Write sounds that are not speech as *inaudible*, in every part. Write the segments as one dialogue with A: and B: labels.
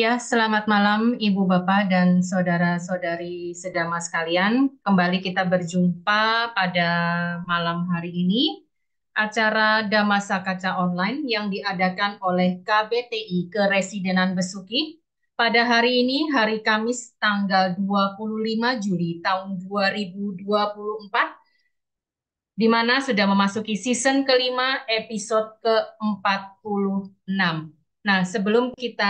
A: Ya, selamat malam Ibu Bapak dan saudara-saudari sedama sekalian. Kembali kita berjumpa pada malam hari ini. Acara Damasa Kaca Online yang diadakan oleh KBTI Keresidenan Besuki pada hari ini, hari Kamis tanggal 25 Juli tahun 2024, di mana sudah memasuki season kelima episode ke-46. Nah, sebelum kita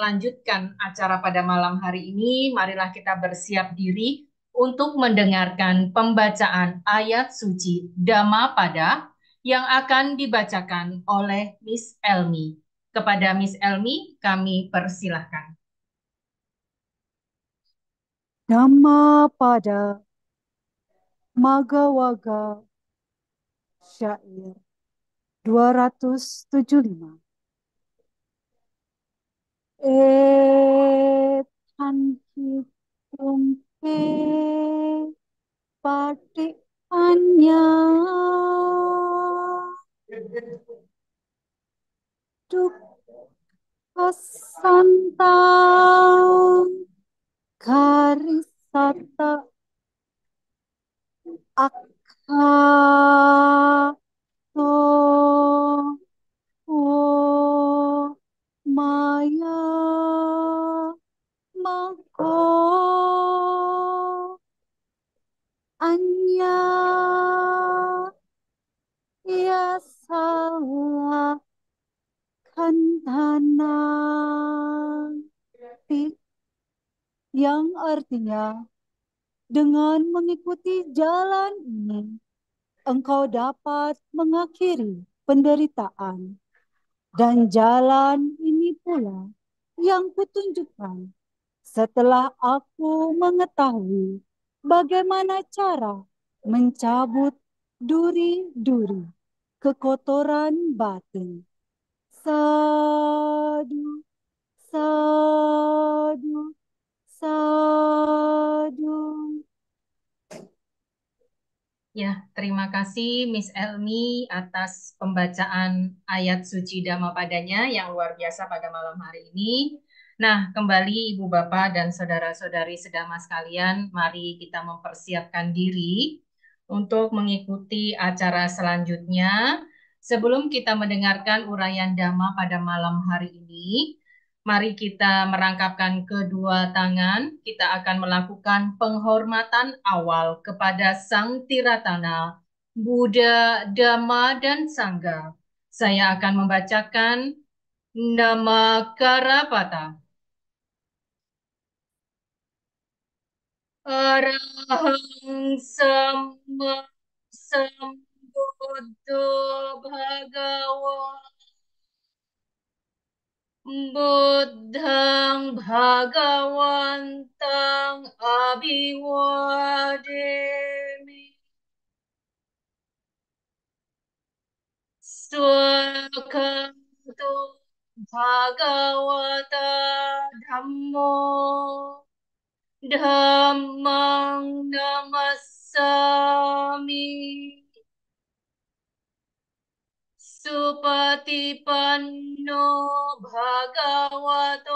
A: lanjutkan acara pada malam hari ini, marilah kita bersiap diri untuk mendengarkan pembacaan ayat suci Dhamma pada yang akan dibacakan oleh Miss Elmi. Kepada Miss Elmi, kami persilahkan.
B: Dhamma pada Magawaga Syair 275 Etan hitungke patikannya duk kesantang karisata akato oh, oh maya Mako anya ya salah yang artinya dengan mengikuti jalan ini engkau dapat mengakhiri penderitaan dan jalan ini pula yang kutunjukkan setelah aku mengetahui bagaimana cara mencabut duri-duri kekotoran batin. Sadu, sadu, sadu.
A: Ya, terima kasih Miss Elmi atas pembacaan ayat suci Dhamma padanya yang luar biasa pada malam hari ini. Nah, kembali Ibu Bapak dan saudara-saudari sedama sekalian, mari kita mempersiapkan diri untuk mengikuti acara selanjutnya. Sebelum kita mendengarkan uraian Dhamma pada malam hari ini, Mari kita merangkapkan kedua tangan. Kita akan melakukan penghormatan awal kepada Sang Tiratana, Buddha, Dhamma, dan Sangga. Saya akan membacakan nama Karapata.
C: Arahang Sama Sambuddha Bhagawan. बुद्धं भगवन्तं अभिवादेमि स्वकन्तु भगवत धम्मो धम्मं नमस्सामि bhagavato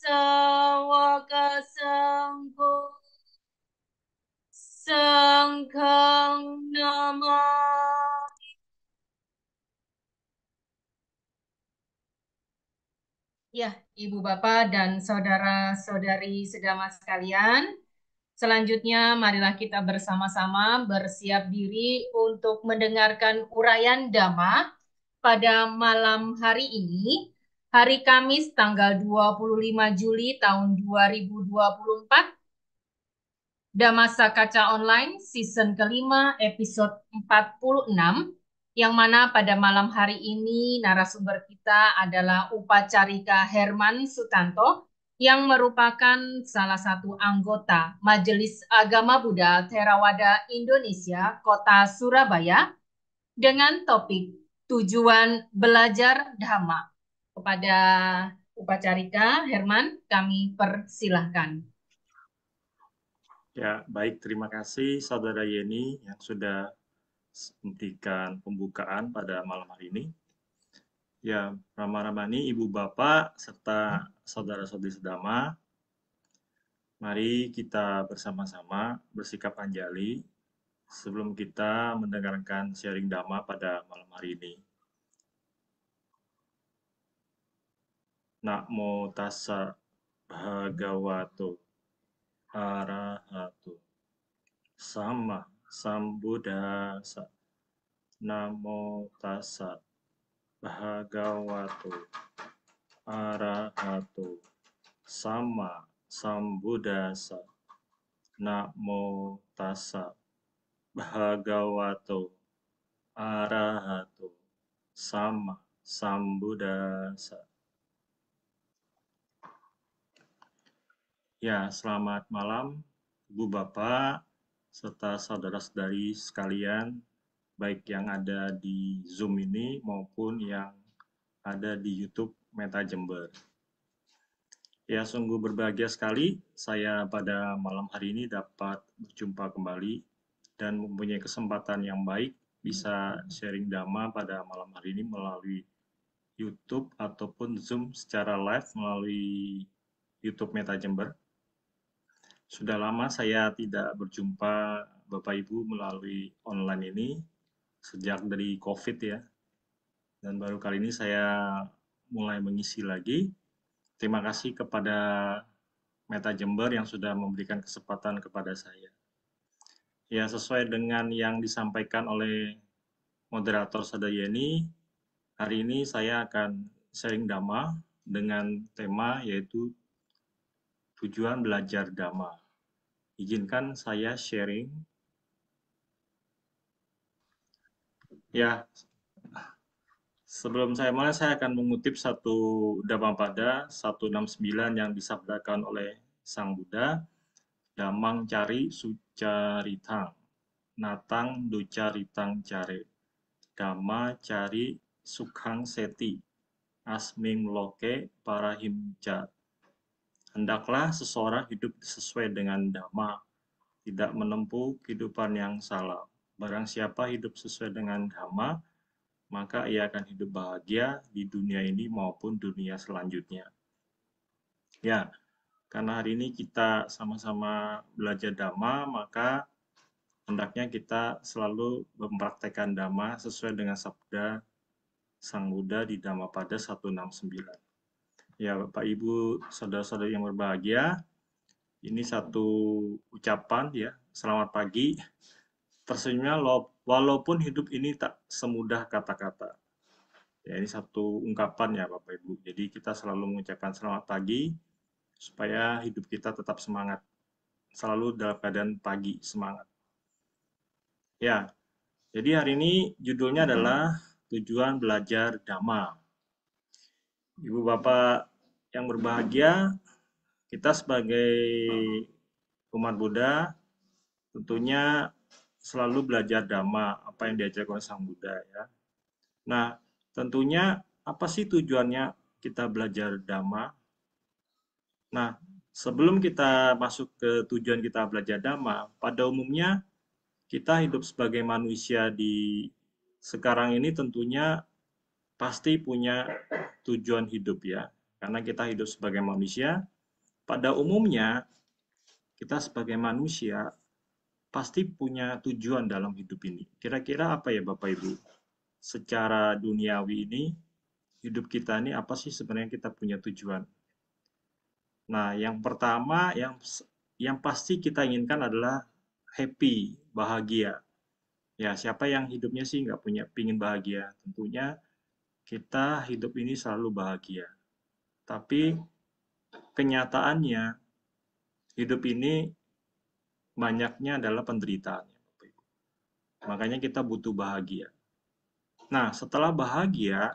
C: sawaka sangho सङ्घं
A: nama Ya, Ibu Bapak dan saudara-saudari sedama sekalian, Selanjutnya, marilah kita bersama-sama bersiap diri untuk mendengarkan uraian damai pada malam hari ini, hari Kamis tanggal 25 Juli tahun 2024, Damasa Kaca Online season kelima episode 46, yang mana pada malam hari ini narasumber kita adalah Upacarika Herman Sutanto, yang merupakan salah satu anggota Majelis Agama Buddha Therawada Indonesia Kota Surabaya dengan topik tujuan belajar dhamma. Kepada Upacarika Herman, kami persilahkan.
D: Ya, baik. Terima kasih Saudara Yeni yang sudah hentikan pembukaan pada malam hari ini. Ya, Rama-Ramani, Ibu Bapak, serta Saudara-saudari sedama, mari kita bersama-sama bersikap anjali sebelum kita mendengarkan sharing dhamma pada malam hari ini. Namo tassa bhagavato arahato sama sambudasa namo tassa bhagavato arahato sama sambudasa namo tassa Bhagavato Arahato Sama Sambudasa Ya, selamat malam Bu Bapak serta saudara-saudari sekalian, baik yang ada di Zoom ini maupun yang ada di YouTube Meta Jember. Ya, sungguh berbahagia sekali saya pada malam hari ini dapat berjumpa kembali dan mempunyai kesempatan yang baik bisa hmm. sharing dhamma pada malam hari ini melalui YouTube ataupun Zoom secara live melalui YouTube Meta Jember. Sudah lama saya tidak berjumpa Bapak Ibu melalui online ini sejak dari COVID ya. Dan baru kali ini saya mulai mengisi lagi. Terima kasih kepada Meta Jember yang sudah memberikan kesempatan kepada saya. Ya, sesuai dengan yang disampaikan oleh moderator Sadayani, hari ini saya akan sharing dhamma dengan tema yaitu tujuan belajar dhamma. Izinkan saya sharing. Ya, sebelum saya mulai, saya akan mengutip satu pada 169 yang disabdakan oleh Sang Buddha, Damang Cari su caritang, natang ducaritang care, dhamma cari sukhang seti, asming loke parahimca. Hendaklah seseorang hidup sesuai dengan dhamma, tidak menempuh kehidupan yang salah. Barang siapa hidup sesuai dengan dhamma, maka ia akan hidup bahagia di dunia ini maupun dunia selanjutnya. Ya, karena hari ini kita sama-sama belajar dhamma, maka hendaknya kita selalu mempraktekkan dhamma sesuai dengan sabda Sang Buddha di Dhamma pada 169. Ya, Bapak Ibu, saudara saudara yang berbahagia, ini satu ucapan ya, selamat pagi. Tersenyumnya walaupun hidup ini tak semudah kata-kata. Ya, ini satu ungkapan ya Bapak Ibu. Jadi kita selalu mengucapkan selamat pagi, supaya hidup kita tetap semangat. Selalu dalam keadaan pagi semangat. Ya, jadi hari ini judulnya hmm. adalah tujuan belajar dhamma. Ibu bapak yang berbahagia, kita sebagai umat Buddha tentunya selalu belajar dhamma, apa yang oleh Sang Buddha ya. Nah, tentunya apa sih tujuannya kita belajar dhamma? Nah, sebelum kita masuk ke tujuan kita belajar dhamma, pada umumnya kita hidup sebagai manusia di sekarang ini tentunya pasti punya tujuan hidup ya. Karena kita hidup sebagai manusia, pada umumnya kita sebagai manusia pasti punya tujuan dalam hidup ini. Kira-kira apa ya Bapak Ibu? Secara duniawi ini, hidup kita ini apa sih sebenarnya kita punya tujuan? Nah, yang pertama yang yang pasti kita inginkan adalah happy, bahagia. Ya, siapa yang hidupnya sih nggak punya pingin bahagia? Tentunya kita hidup ini selalu bahagia. Tapi kenyataannya hidup ini banyaknya adalah penderitaan. Makanya kita butuh bahagia. Nah, setelah bahagia,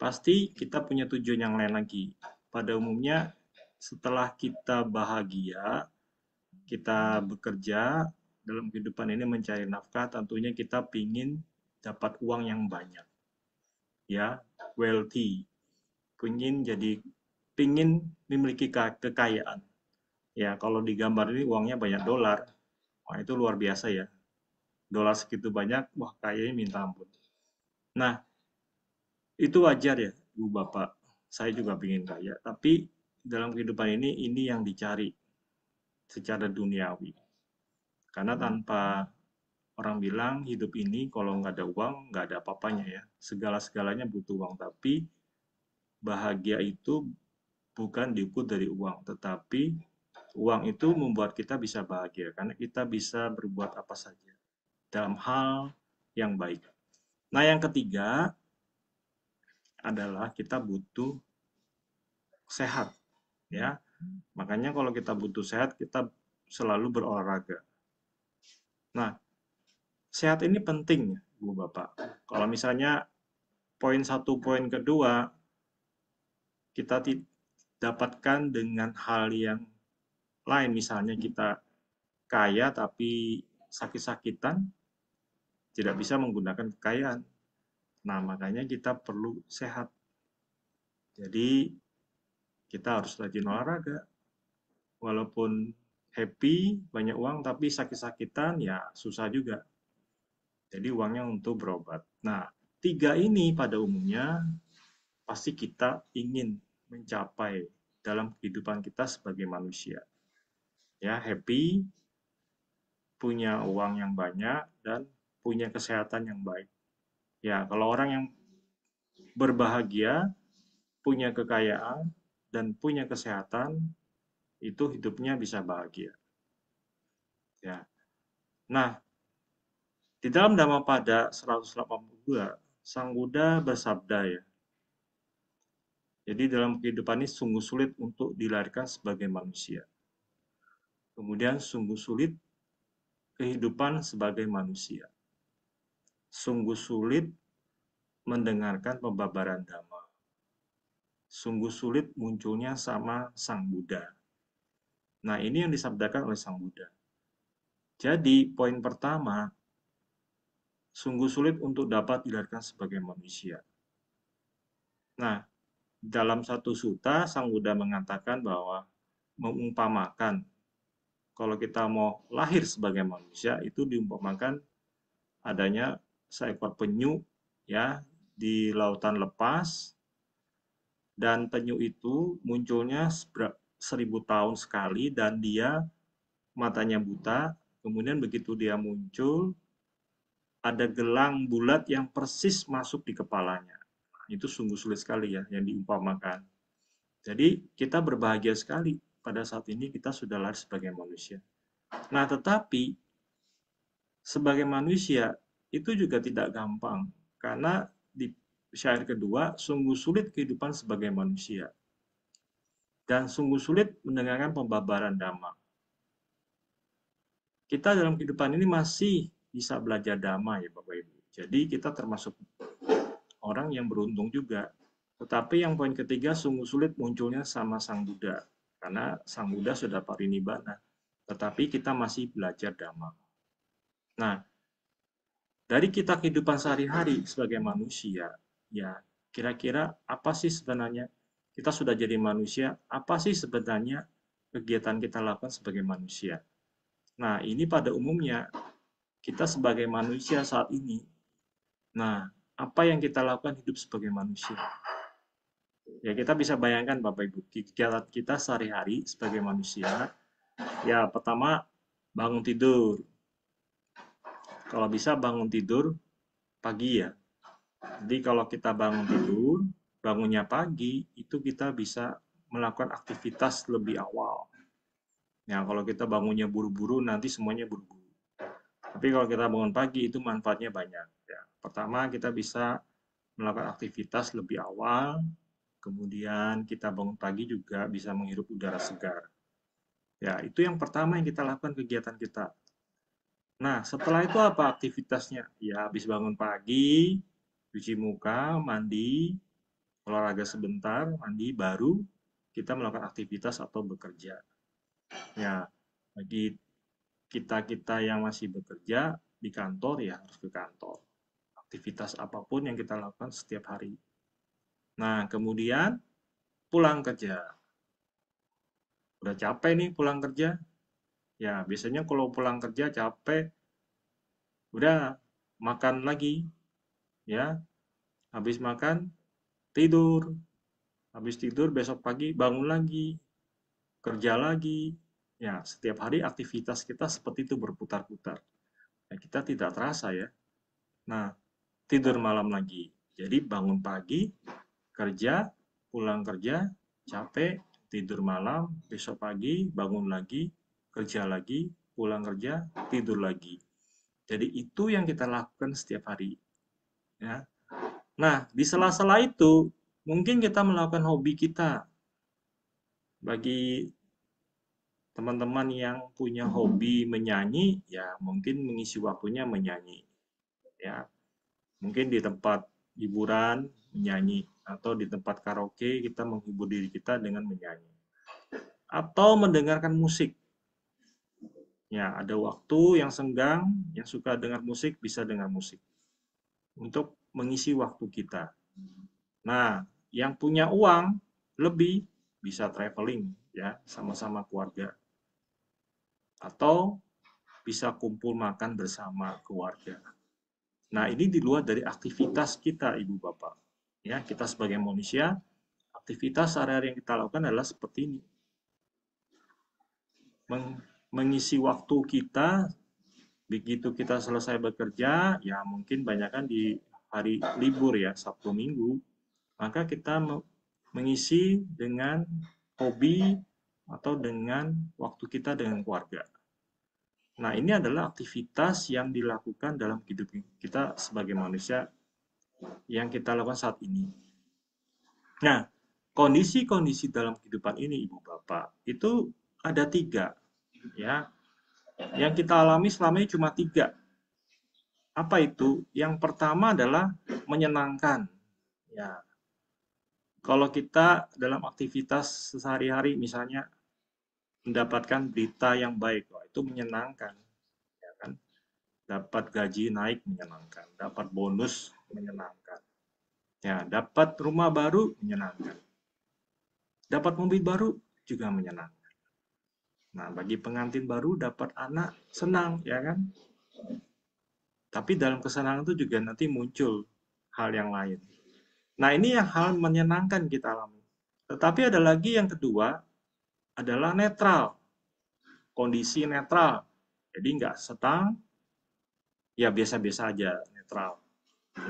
D: pasti kita punya tujuan yang lain lagi. Pada umumnya, setelah kita bahagia, kita bekerja dalam kehidupan ini mencari nafkah, tentunya kita pingin dapat uang yang banyak. Ya, wealthy. Pingin jadi, pingin memiliki kekayaan. Ya, kalau digambar ini uangnya banyak dolar. Wah, itu luar biasa ya. Dolar segitu banyak, wah kayaknya minta ampun. Nah, itu wajar ya, Bu Bapak. Saya juga pingin kaya, tapi dalam kehidupan ini ini yang dicari secara duniawi. Karena hmm. tanpa orang bilang hidup ini kalau nggak ada uang nggak ada apa-apanya ya. Segala-segalanya butuh uang tapi bahagia itu bukan diukur dari uang, tetapi uang itu membuat kita bisa bahagia karena kita bisa berbuat apa saja dalam hal yang baik. Nah, yang ketiga adalah kita butuh sehat ya makanya kalau kita butuh sehat kita selalu berolahraga nah sehat ini penting bu bapak kalau misalnya poin satu poin kedua kita dapatkan dengan hal yang lain misalnya kita kaya tapi sakit-sakitan tidak bisa menggunakan kekayaan nah makanya kita perlu sehat jadi kita harus rajin olahraga. Walaupun happy, banyak uang, tapi sakit-sakitan ya susah juga. Jadi uangnya untuk berobat. Nah, tiga ini pada umumnya pasti kita ingin mencapai dalam kehidupan kita sebagai manusia. Ya, happy, punya uang yang banyak, dan punya kesehatan yang baik. Ya, kalau orang yang berbahagia, punya kekayaan, dan punya kesehatan itu hidupnya bisa bahagia. Ya. Nah, di dalam Dhammapada 182 Sang Buddha bersabda ya. Jadi dalam kehidupan ini sungguh sulit untuk dilarikan sebagai manusia. Kemudian sungguh sulit kehidupan sebagai manusia. Sungguh sulit mendengarkan pembabaran dhamma sungguh sulit munculnya sama Sang Buddha. Nah, ini yang disabdakan oleh Sang Buddha. Jadi, poin pertama, sungguh sulit untuk dapat dilihatkan sebagai manusia. Nah, dalam satu suta, Sang Buddha mengatakan bahwa mengumpamakan, kalau kita mau lahir sebagai manusia, itu diumpamakan adanya seekor penyu ya di lautan lepas dan penyu itu munculnya seribu tahun sekali dan dia matanya buta. Kemudian begitu dia muncul, ada gelang bulat yang persis masuk di kepalanya. Nah, itu sungguh sulit sekali ya yang diumpamakan. Jadi kita berbahagia sekali pada saat ini kita sudah lahir sebagai manusia. Nah tetapi sebagai manusia itu juga tidak gampang karena di syair kedua, sungguh sulit kehidupan sebagai manusia. Dan sungguh sulit mendengarkan pembabaran damai. Kita dalam kehidupan ini masih bisa belajar damai, ya Bapak Ibu. Jadi kita termasuk orang yang beruntung juga. Tetapi yang poin ketiga sungguh sulit munculnya sama Sang Buddha. Karena Sang Buddha sudah parinibbana. Tetapi kita masih belajar damai. Nah, dari kita kehidupan sehari-hari sebagai manusia, ya kira-kira apa sih sebenarnya kita sudah jadi manusia, apa sih sebenarnya kegiatan kita lakukan sebagai manusia? Nah, ini pada umumnya kita sebagai manusia saat ini. Nah, apa yang kita lakukan hidup sebagai manusia? Ya, kita bisa bayangkan Bapak Ibu, kegiatan kita sehari-hari sebagai manusia. Ya, pertama bangun tidur. Kalau bisa bangun tidur pagi ya, jadi kalau kita bangun tidur, bangunnya pagi, itu kita bisa melakukan aktivitas lebih awal. Nah, kalau kita bangunnya buru-buru, nanti semuanya buru-buru. Tapi kalau kita bangun pagi, itu manfaatnya banyak. Ya. Pertama, kita bisa melakukan aktivitas lebih awal, kemudian kita bangun pagi juga bisa menghirup udara segar. Ya, itu yang pertama yang kita lakukan kegiatan kita. Nah, setelah itu apa aktivitasnya? Ya, habis bangun pagi, cuci muka, mandi, olahraga sebentar, mandi baru kita melakukan aktivitas atau bekerja. Ya, bagi kita-kita yang masih bekerja di kantor ya harus ke kantor. Aktivitas apapun yang kita lakukan setiap hari. Nah, kemudian pulang kerja. Udah capek nih pulang kerja. Ya, biasanya kalau pulang kerja capek, udah makan lagi. Ya, habis makan tidur, habis tidur besok pagi bangun lagi, kerja lagi. Ya, setiap hari aktivitas kita seperti itu berputar-putar. ya, kita tidak terasa ya. Nah, tidur malam lagi. Jadi bangun pagi, kerja, pulang kerja, capek, tidur malam, besok pagi bangun lagi, kerja lagi, pulang kerja, tidur lagi. Jadi itu yang kita lakukan setiap hari. Ya, Nah, di sela-sela itu mungkin kita melakukan hobi kita. Bagi teman-teman yang punya hobi menyanyi, ya mungkin mengisi waktunya menyanyi. Ya. Mungkin di tempat hiburan menyanyi atau di tempat karaoke kita menghibur diri kita dengan menyanyi atau mendengarkan musik. Ya, ada waktu yang senggang yang suka dengar musik bisa dengar musik. Untuk mengisi waktu kita. Nah, yang punya uang lebih bisa traveling ya sama-sama keluarga atau bisa kumpul makan bersama keluarga. Nah, ini di luar dari aktivitas kita Ibu Bapak. Ya, kita sebagai manusia aktivitas sehari-hari yang kita lakukan adalah seperti ini. Meng mengisi waktu kita begitu kita selesai bekerja, ya mungkin banyak kan di hari libur ya Sabtu Minggu, maka kita mengisi dengan hobi atau dengan waktu kita dengan keluarga. Nah, ini adalah aktivitas yang dilakukan dalam hidup kita sebagai manusia yang kita lakukan saat ini. Nah, kondisi-kondisi dalam kehidupan ini, Ibu Bapak, itu ada tiga. ya Yang kita alami selama ini cuma tiga. Apa itu? Yang pertama adalah menyenangkan. Ya. Kalau kita dalam aktivitas sehari-hari misalnya mendapatkan berita yang baik, wah, itu menyenangkan. Ya kan? Dapat gaji naik menyenangkan, dapat bonus menyenangkan. Ya, dapat rumah baru menyenangkan. Dapat mobil baru juga menyenangkan. Nah, bagi pengantin baru dapat anak senang, ya kan? Tapi dalam kesenangan itu juga nanti muncul hal yang lain. Nah, ini yang hal menyenangkan kita alami. Tetapi ada lagi yang kedua adalah netral. Kondisi netral. Jadi nggak setang, ya biasa-biasa aja netral.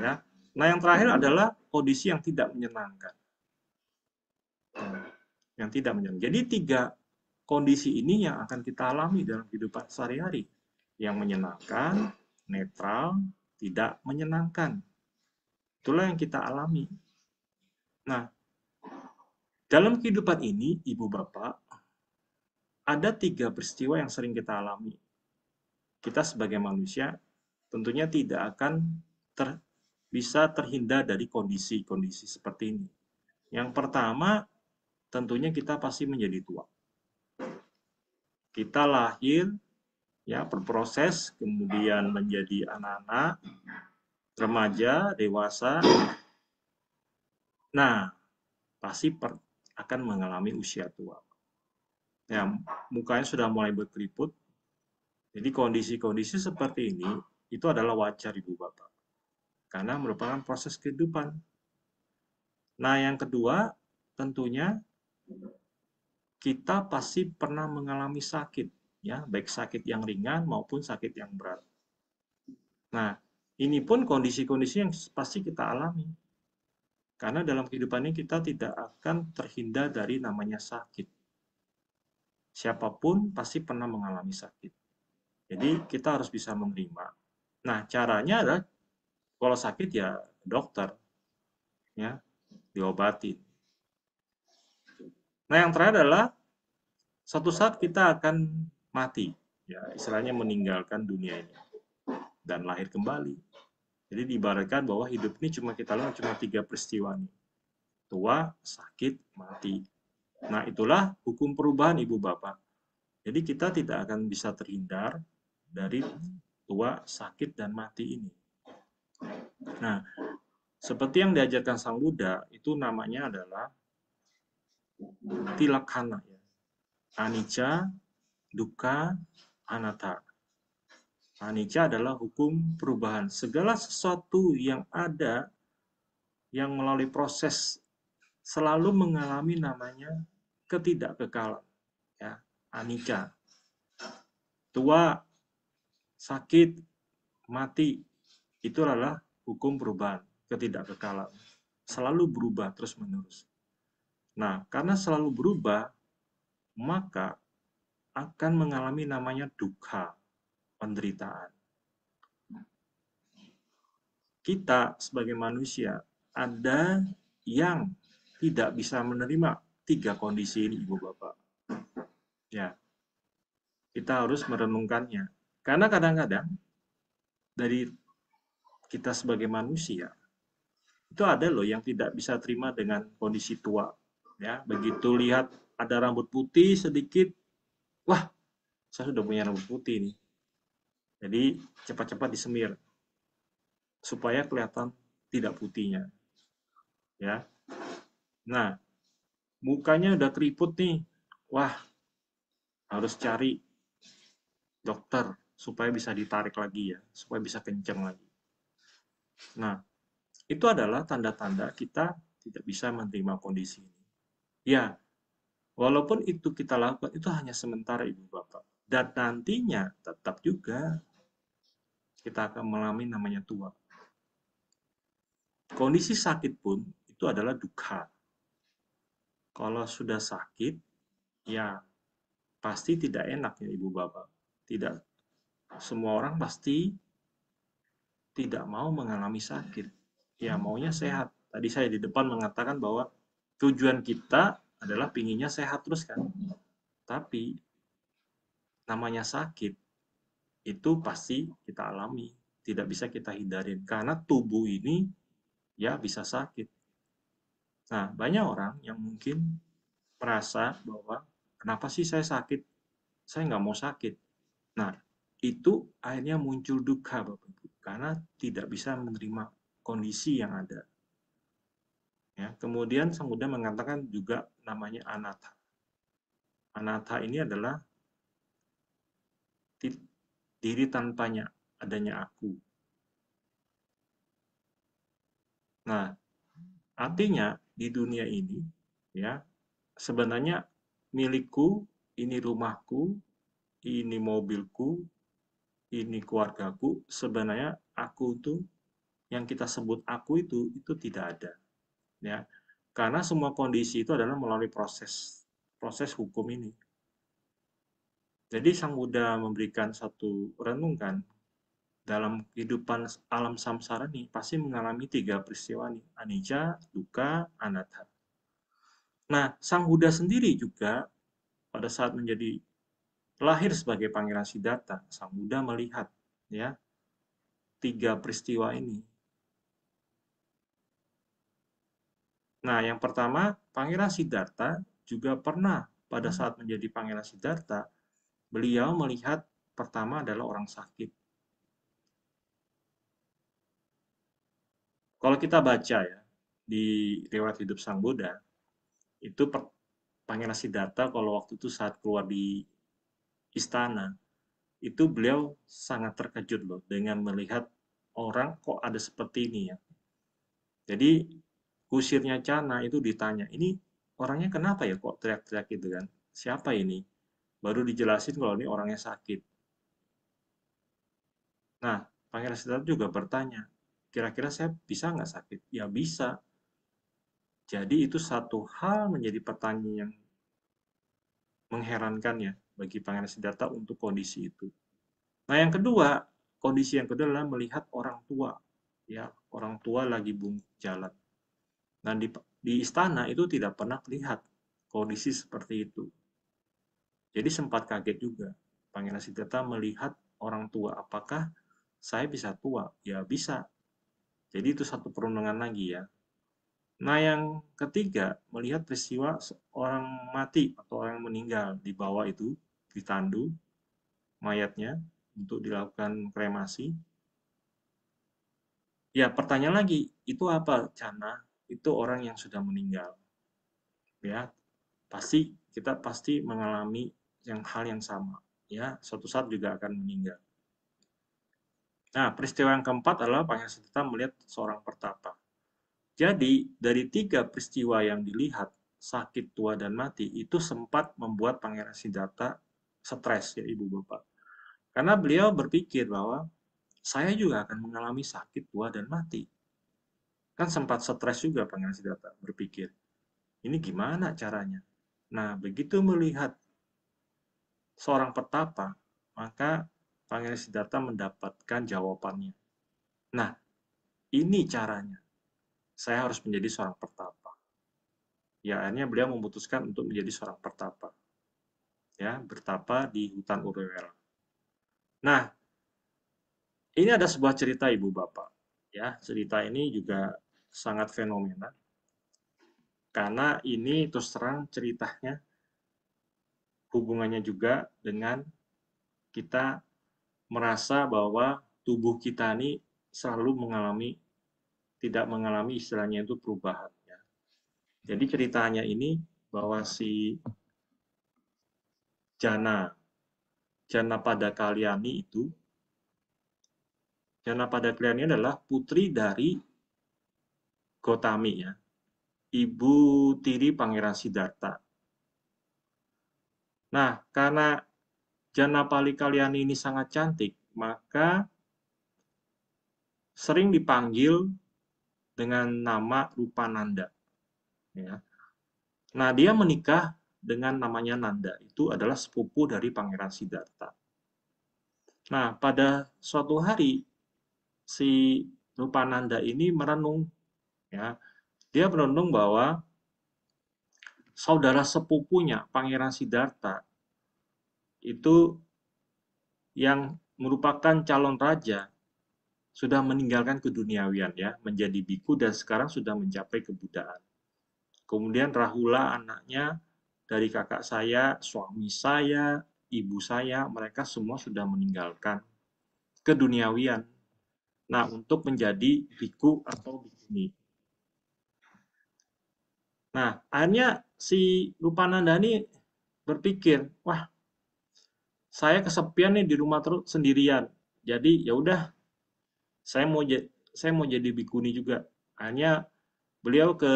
D: Ya. Nah, yang terakhir adalah kondisi yang tidak menyenangkan. Yang tidak menyenangkan. Jadi tiga kondisi ini yang akan kita alami dalam kehidupan sehari-hari. Yang menyenangkan, netral, tidak menyenangkan. Itulah yang kita alami. Nah, dalam kehidupan ini, Ibu Bapak, ada tiga peristiwa yang sering kita alami. Kita sebagai manusia tentunya tidak akan ter, bisa terhindar dari kondisi-kondisi seperti ini. Yang pertama, tentunya kita pasti menjadi tua. Kita lahir ya berproses kemudian menjadi anak-anak remaja dewasa nah pasti per, akan mengalami usia tua ya mukanya sudah mulai berkeriput jadi kondisi-kondisi seperti ini itu adalah wajar ibu bapak karena merupakan proses kehidupan nah yang kedua tentunya kita pasti pernah mengalami sakit ya baik sakit yang ringan maupun sakit yang berat. Nah, ini pun kondisi-kondisi yang pasti kita alami. Karena dalam kehidupan ini kita tidak akan terhindar dari namanya sakit. Siapapun pasti pernah mengalami sakit. Jadi kita harus bisa menerima. Nah, caranya adalah kalau sakit ya dokter ya diobatin. Nah, yang terakhir adalah satu saat kita akan mati, ya istilahnya meninggalkan dunia ini dan lahir kembali. Jadi diibaratkan bahwa hidup ini cuma kita lihat cuma tiga peristiwa ini Tua, sakit, mati. Nah itulah hukum perubahan ibu bapak. Jadi kita tidak akan bisa terhindar dari tua, sakit, dan mati ini. Nah, seperti yang diajarkan Sang Buddha, itu namanya adalah tilakana. Ya. Anicca, Duka, anata, Anicca adalah hukum perubahan. Segala sesuatu yang ada yang melalui proses selalu mengalami namanya ketidakkekalan. Ya, anicca. Tua, sakit, mati, itu adalah hukum perubahan, ketidakkekalan. Selalu berubah terus-menerus. Nah, karena selalu berubah, maka akan mengalami namanya duka penderitaan. Kita sebagai manusia ada yang tidak bisa menerima tiga kondisi ini Ibu Bapak. Ya. Kita harus merenungkannya. Karena kadang-kadang dari kita sebagai manusia itu ada loh yang tidak bisa terima dengan kondisi tua ya begitu lihat ada rambut putih sedikit wah saya sudah punya rambut putih nih jadi cepat-cepat disemir supaya kelihatan tidak putihnya ya nah mukanya udah keriput nih wah harus cari dokter supaya bisa ditarik lagi ya supaya bisa kenceng lagi nah itu adalah tanda-tanda kita tidak bisa menerima kondisi ini ya Walaupun itu kita lakukan, itu hanya sementara Ibu Bapak. Dan nantinya tetap juga kita akan mengalami namanya tua. Kondisi sakit pun itu adalah duka. Kalau sudah sakit, ya pasti tidak enak ya Ibu Bapak. Tidak semua orang pasti tidak mau mengalami sakit. Ya maunya sehat. Tadi saya di depan mengatakan bahwa tujuan kita adalah pinginnya sehat terus kan. Tapi namanya sakit itu pasti kita alami, tidak bisa kita hindarin karena tubuh ini ya bisa sakit. Nah, banyak orang yang mungkin merasa bahwa kenapa sih saya sakit? Saya nggak mau sakit. Nah, itu akhirnya muncul duka Bapak Ibu karena tidak bisa menerima kondisi yang ada. Ya, kemudian Sang Buddha mengatakan juga namanya anata. Anata ini adalah diri tanpanya adanya aku. Nah, artinya di dunia ini ya sebenarnya milikku, ini rumahku, ini mobilku, ini keluargaku, sebenarnya aku itu yang kita sebut aku itu itu tidak ada ya karena semua kondisi itu adalah melalui proses proses hukum ini jadi sang Buddha memberikan satu renungan dalam kehidupan alam samsara ini pasti mengalami tiga peristiwa ini: anija, duka, anatta. Nah, Sang Buddha sendiri juga pada saat menjadi lahir sebagai Pangeran Siddhartha, Sang Buddha melihat ya tiga peristiwa ini Nah, yang pertama, Pangeran Siddhartha juga pernah pada hmm. saat menjadi Pangeran Siddhartha, beliau melihat pertama adalah orang sakit. Kalau kita baca ya, di riwayat hidup Sang Buddha, itu per, Pangeran Siddhartha kalau waktu itu saat keluar di istana, itu beliau sangat terkejut loh dengan melihat orang kok ada seperti ini ya. Jadi kusirnya Cana itu ditanya, ini orangnya kenapa ya kok teriak-teriak gitu kan? Siapa ini? Baru dijelasin kalau ini orangnya sakit. Nah, Pangeran Siddhartha juga bertanya, kira-kira saya bisa nggak sakit? Ya bisa. Jadi itu satu hal menjadi pertanyaan yang mengherankan ya bagi Pangeran Siddhartha untuk kondisi itu. Nah, yang kedua, kondisi yang kedua adalah melihat orang tua. Ya, orang tua lagi bungkuk jalan dan di, di istana itu tidak pernah terlihat kondisi seperti itu. Jadi sempat kaget juga. Pangeran Siddhartha melihat orang tua, apakah saya bisa tua? Ya bisa. Jadi itu satu perundungan lagi ya. Nah yang ketiga, melihat peristiwa orang mati atau orang meninggal di bawah itu, ditandu mayatnya untuk dilakukan kremasi. Ya pertanyaan lagi, itu apa Cana? itu orang yang sudah meninggal. Ya, pasti kita pasti mengalami yang hal yang sama. Ya, suatu saat juga akan meninggal. Nah, peristiwa yang keempat adalah Pancasila melihat seorang pertapa. Jadi, dari tiga peristiwa yang dilihat, sakit, tua, dan mati, itu sempat membuat Pangeran data stres, ya Ibu Bapak. Karena beliau berpikir bahwa saya juga akan mengalami sakit, tua, dan mati. Kan sempat stres juga Pangeran data berpikir, ini gimana caranya? Nah, begitu melihat seorang petapa, maka Pangeran data mendapatkan jawabannya. Nah, ini caranya. Saya harus menjadi seorang petapa. Ya, akhirnya beliau memutuskan untuk menjadi seorang petapa. Ya, bertapa di hutan uruwela. Nah, ini ada sebuah cerita Ibu Bapak. Ya, cerita ini juga sangat fenomenal. Karena ini terus terang ceritanya hubungannya juga dengan kita merasa bahwa tubuh kita ini selalu mengalami tidak mengalami istilahnya itu perubahan. Ya. Jadi ceritanya ini bahwa si Jana, Jana pada Kaliani itu, Jana pada Kaliani adalah putri dari Gotami ya. Ibu tiri Pangeran Sidarta. Nah, karena Janapali kalian ini sangat cantik, maka sering dipanggil dengan nama Rupa Ya. Nah, dia menikah dengan namanya Nanda. Itu adalah sepupu dari Pangeran Sidarta. Nah, pada suatu hari, si Rupa Nanda ini merenung ya dia beruntung bahwa saudara sepupunya Pangeran Sidarta itu yang merupakan calon raja sudah meninggalkan keduniawian ya menjadi biku dan sekarang sudah mencapai kebudaan kemudian Rahula anaknya dari kakak saya suami saya ibu saya mereka semua sudah meninggalkan keduniawian nah untuk menjadi biku atau bikuni Nah, akhirnya si Lupananda ini berpikir, wah, saya kesepian nih di rumah terus sendirian. Jadi ya udah, saya mau saya mau jadi bikuni juga. Hanya beliau ke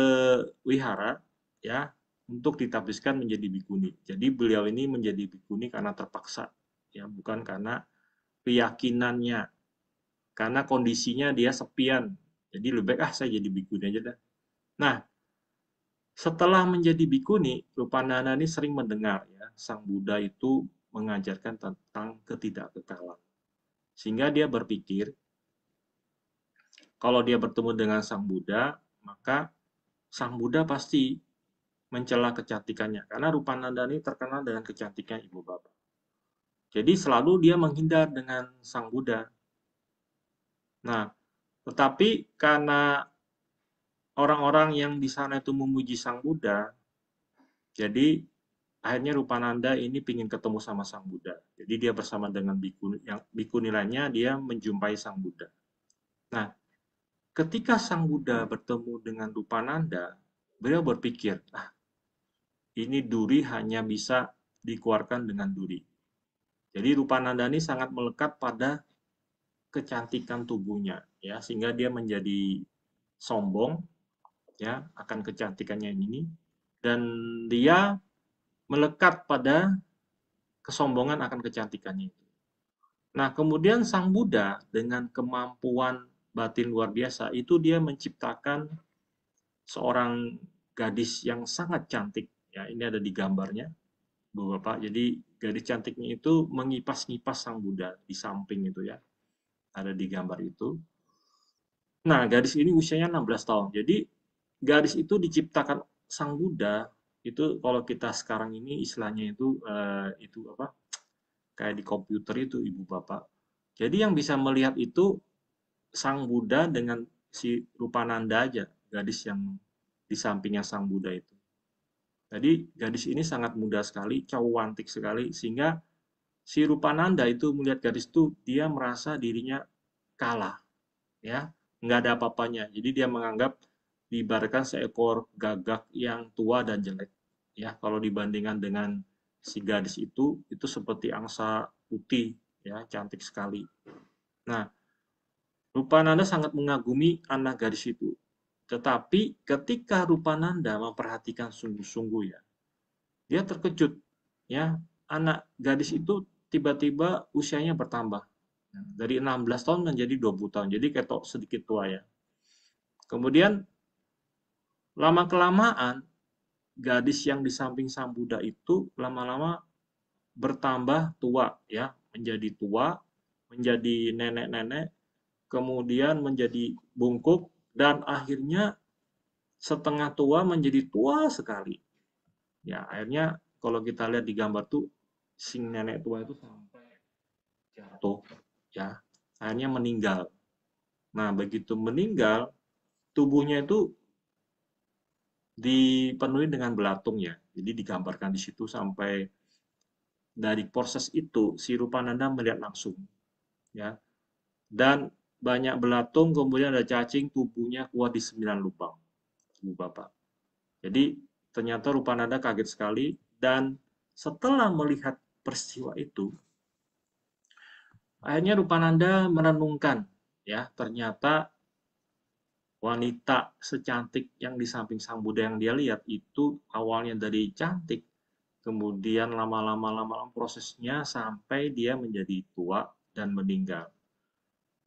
D: wihara ya untuk ditabiskan menjadi bikuni. Jadi beliau ini menjadi bikuni karena terpaksa, ya bukan karena keyakinannya. Karena kondisinya dia sepian. Jadi lebih baik ah saya jadi bikuni aja dah. Nah, setelah menjadi bikuni, Rupanana ini sering mendengar ya, Sang Buddha itu mengajarkan tentang ketidakkekalan. Sehingga dia berpikir, kalau dia bertemu dengan Sang Buddha, maka Sang Buddha pasti mencela kecantikannya. Karena Rupananda ini terkenal dengan kecantikan ibu bapak. Jadi selalu dia menghindar dengan Sang Buddha. Nah, tetapi karena orang-orang yang di sana itu memuji Sang Buddha, jadi akhirnya Rupananda ini ingin ketemu sama Sang Buddha. Jadi dia bersama dengan biku yang biku nilainya dia menjumpai Sang Buddha. Nah, ketika Sang Buddha bertemu dengan Rupananda, beliau berpikir, ah, ini duri hanya bisa dikeluarkan dengan duri. Jadi Rupananda ini sangat melekat pada kecantikan tubuhnya, ya sehingga dia menjadi sombong ya akan kecantikannya ini dan dia melekat pada kesombongan akan kecantikannya itu. Nah, kemudian Sang Buddha dengan kemampuan batin luar biasa itu dia menciptakan seorang gadis yang sangat cantik. Ya, ini ada di gambarnya. Bapak, jadi gadis cantiknya itu mengipas-ngipas Sang Buddha di samping itu ya. Ada di gambar itu. Nah, gadis ini usianya 16 tahun. Jadi garis itu diciptakan sang Buddha itu kalau kita sekarang ini istilahnya itu uh, itu apa kayak di komputer itu ibu bapak jadi yang bisa melihat itu sang Buddha dengan si Rupananda aja gadis yang di sampingnya sang Buddha itu jadi gadis ini sangat muda sekali cowantik sekali sehingga si Rupananda itu melihat gadis itu dia merasa dirinya kalah ya nggak ada apa-apanya jadi dia menganggap diibaratkan seekor gagak yang tua dan jelek. Ya, kalau dibandingkan dengan si gadis itu, itu seperti angsa putih, ya, cantik sekali. Nah, Rupananda sangat mengagumi anak gadis itu. Tetapi ketika Rupananda memperhatikan sungguh-sungguh ya, dia terkejut. Ya, anak gadis itu tiba-tiba usianya bertambah. Nah, dari 16 tahun menjadi 20 tahun. Jadi ketok sedikit tua ya. Kemudian lama kelamaan gadis yang di samping sang Buddha itu lama-lama bertambah tua ya menjadi tua menjadi nenek-nenek kemudian menjadi bungkuk dan akhirnya setengah tua menjadi tua sekali ya akhirnya kalau kita lihat di gambar tuh sing nenek tua itu sampai jatuh ya akhirnya meninggal nah begitu meninggal tubuhnya itu dipenuhi dengan belatung ya. Jadi digambarkan di situ sampai dari proses itu si Rupananda melihat langsung ya. Dan banyak belatung kemudian ada cacing tubuhnya kuat di sembilan lubang tubuh Bapak. Jadi ternyata Rupananda kaget sekali dan setelah melihat peristiwa itu akhirnya Rupananda merenungkan ya ternyata wanita secantik yang di samping Sang Buddha yang dia lihat itu awalnya dari cantik, kemudian lama-lama lama-lama prosesnya sampai dia menjadi tua dan meninggal.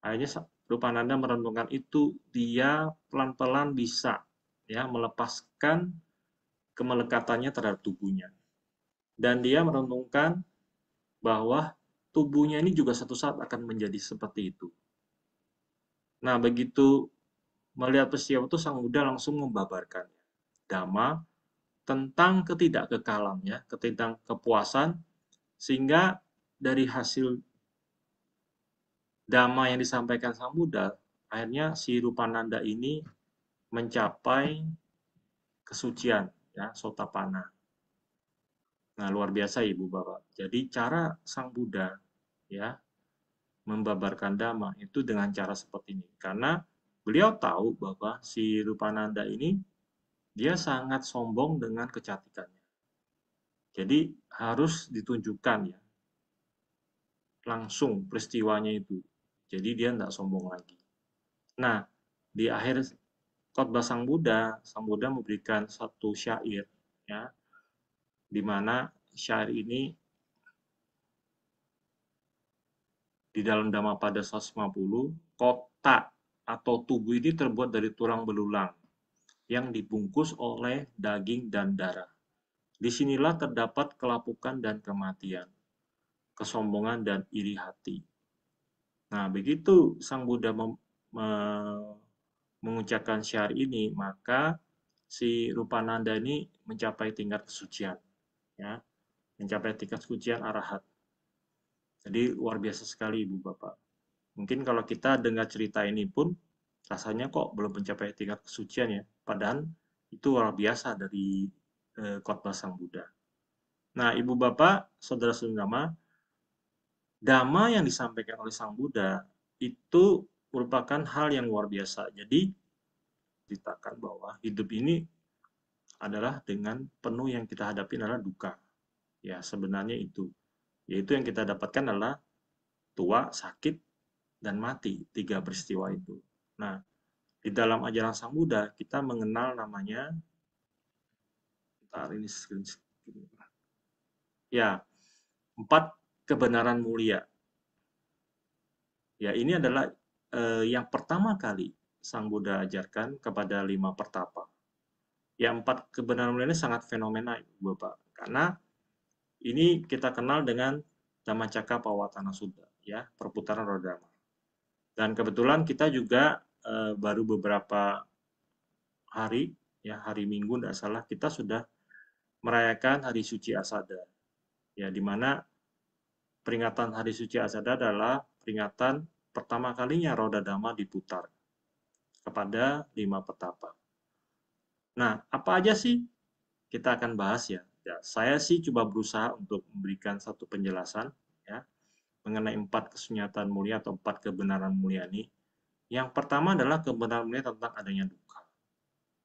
D: Akhirnya nanda merenungkan itu, dia pelan-pelan bisa ya melepaskan kemelekatannya terhadap tubuhnya. Dan dia merenungkan bahwa tubuhnya ini juga satu saat akan menjadi seperti itu. Nah, begitu Melihat peristiwa itu sang Buddha langsung membabarkannya. Dhamma tentang ketidakkekalannya, tentang kepuasan, sehingga dari hasil dhamma yang disampaikan Sang Buddha, akhirnya si Rupananda ini mencapai kesucian, ya, sotapana. Nah, luar biasa Ibu Bapak. Jadi cara Sang Buddha ya membabarkan dhamma itu dengan cara seperti ini. Karena Beliau tahu bahwa si Rupananda ini dia sangat sombong dengan kecantikannya. Jadi harus ditunjukkan ya langsung peristiwanya itu. Jadi dia tidak sombong lagi. Nah, di akhir khotbah Sang Buddha, Sang Buddha memberikan satu syair ya di mana syair ini di dalam Dhammapada 150 kotak atau tubuh ini terbuat dari tulang belulang yang dibungkus oleh daging dan darah. Disinilah terdapat kelapukan dan kematian, kesombongan dan iri hati. Nah, begitu Sang Buddha mem- me- mengucapkan syair ini, maka si Rupananda ini mencapai tingkat kesucian, ya, mencapai tingkat kesucian arahat. Jadi luar biasa sekali Ibu Bapak. Mungkin kalau kita dengar cerita ini pun rasanya kok belum mencapai tingkat kesucian ya, padahal itu luar biasa dari eh, khotbah Sang Buddha. Nah, Ibu Bapak, Saudara-saudara Dhamma, Dhamma yang disampaikan oleh Sang Buddha itu merupakan hal yang luar biasa. Jadi, ceritakan bahwa hidup ini adalah dengan penuh yang kita hadapi adalah duka. Ya, sebenarnya itu. Yaitu yang kita dapatkan adalah tua, sakit, dan mati, tiga peristiwa itu. Nah, di dalam ajaran Sang Buddha kita mengenal namanya bentar ini screen, Ya, empat kebenaran mulia. Ya, ini adalah eh, yang pertama kali Sang Buddha ajarkan kepada lima pertapa. Ya, empat kebenaran mulia ini sangat fenomenal Bapak. Karena ini kita kenal dengan Dhammacakka Pawatana Sudha, ya, perputaran roda dhamma. Dan kebetulan kita juga eh, baru beberapa hari, ya hari Minggu tidak salah, kita sudah merayakan Hari Suci Asada. Ya, di mana peringatan Hari Suci Asada adalah peringatan pertama kalinya roda dama diputar kepada lima petapa. Nah, apa aja sih kita akan bahas ya. ya saya sih coba berusaha untuk memberikan satu penjelasan ya mengenai empat kesunyatan mulia atau empat kebenaran mulia ini. Yang pertama adalah kebenaran mulia tentang adanya duka.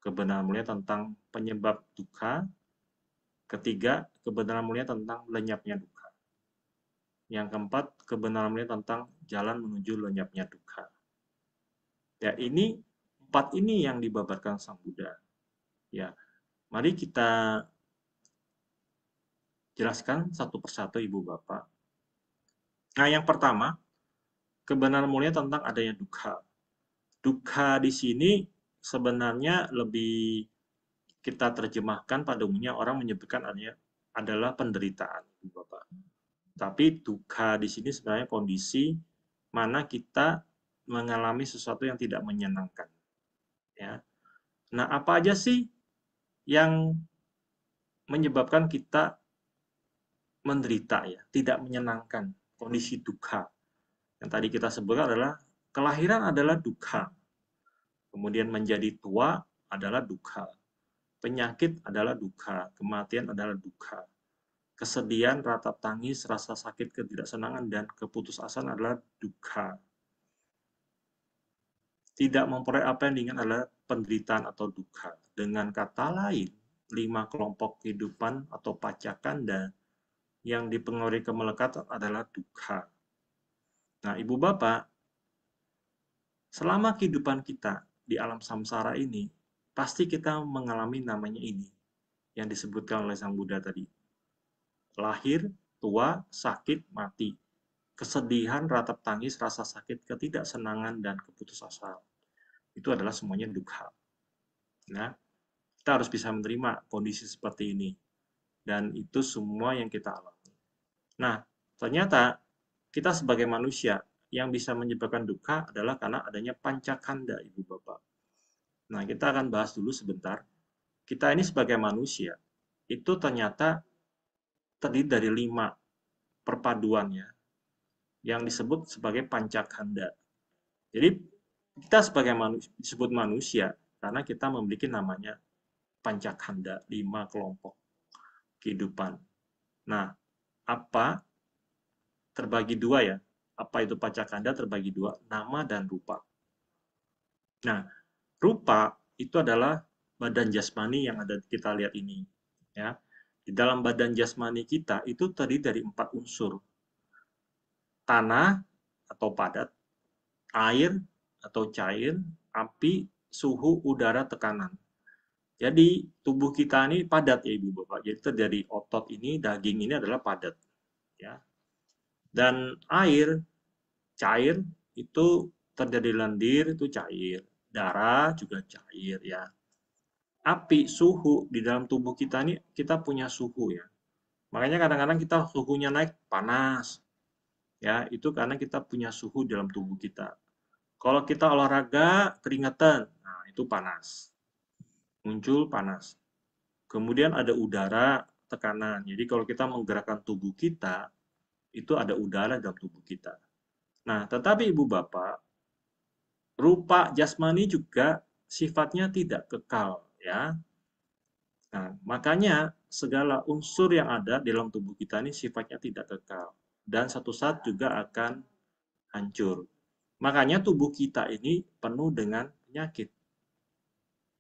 D: Kebenaran mulia tentang penyebab duka. Ketiga, kebenaran mulia tentang lenyapnya duka. Yang keempat, kebenaran mulia tentang jalan menuju lenyapnya duka. Ya, ini empat ini yang dibabarkan Sang Buddha. Ya, mari kita jelaskan satu persatu Ibu Bapak Nah, yang pertama, kebenaran mulia tentang adanya duka. Duka di sini sebenarnya lebih kita terjemahkan pada umumnya orang menyebutkan adanya adalah penderitaan, Bapak. Tapi duka di sini sebenarnya kondisi mana kita mengalami sesuatu yang tidak menyenangkan. Ya. Nah, apa aja sih yang menyebabkan kita menderita ya, tidak menyenangkan? kondisi duka Yang tadi kita sebutkan adalah kelahiran adalah duka Kemudian menjadi tua adalah duka Penyakit adalah duka kematian adalah duka Kesedihan, ratap tangis, rasa sakit, ketidaksenangan, dan keputusasaan adalah duka Tidak memperoleh apa yang diinginkan adalah penderitaan atau duka Dengan kata lain, lima kelompok kehidupan atau pacakan dan yang dipengaruhi kemelekat adalah dukha. Nah, ibu bapak, selama kehidupan kita di alam samsara ini, pasti kita mengalami namanya ini, yang disebutkan oleh Sang Buddha tadi. Lahir, tua, sakit, mati. Kesedihan, ratap tangis, rasa sakit, ketidaksenangan, dan keputus keputusasaan. Itu adalah semuanya dukha. Nah, kita harus bisa menerima kondisi seperti ini dan itu semua yang kita alami. Nah, ternyata kita sebagai manusia yang bisa menyebabkan duka adalah karena adanya pancakanda ibu bapak. Nah, kita akan bahas dulu sebentar. Kita ini sebagai manusia itu ternyata terdiri dari lima perpaduannya yang disebut sebagai pancakanda. Jadi kita sebagai manusia, disebut manusia karena kita memiliki namanya pancakanda lima kelompok kehidupan. Nah, apa terbagi dua ya? Apa itu pacakanda terbagi dua, nama dan rupa. Nah, rupa itu adalah badan jasmani yang ada kita lihat ini, ya. Di dalam badan jasmani kita itu terdiri dari empat unsur. Tanah atau padat, air atau cair, api, suhu, udara, tekanan. Jadi tubuh kita ini padat ya Ibu Bapak. Jadi terjadi otot ini, daging ini adalah padat. Ya. Dan air, cair itu terjadi lendir itu cair, darah juga cair ya. Api, suhu di dalam tubuh kita ini kita punya suhu ya. Makanya kadang-kadang kita suhunya naik panas. Ya, itu karena kita punya suhu dalam tubuh kita. Kalau kita olahraga keringatan, nah itu panas muncul panas. Kemudian ada udara tekanan. Jadi kalau kita menggerakkan tubuh kita, itu ada udara dalam tubuh kita. Nah, tetapi Ibu Bapak, rupa jasmani juga sifatnya tidak kekal, ya. Nah, makanya segala unsur yang ada dalam tubuh kita ini sifatnya tidak kekal dan satu saat juga akan hancur. Makanya tubuh kita ini penuh dengan penyakit.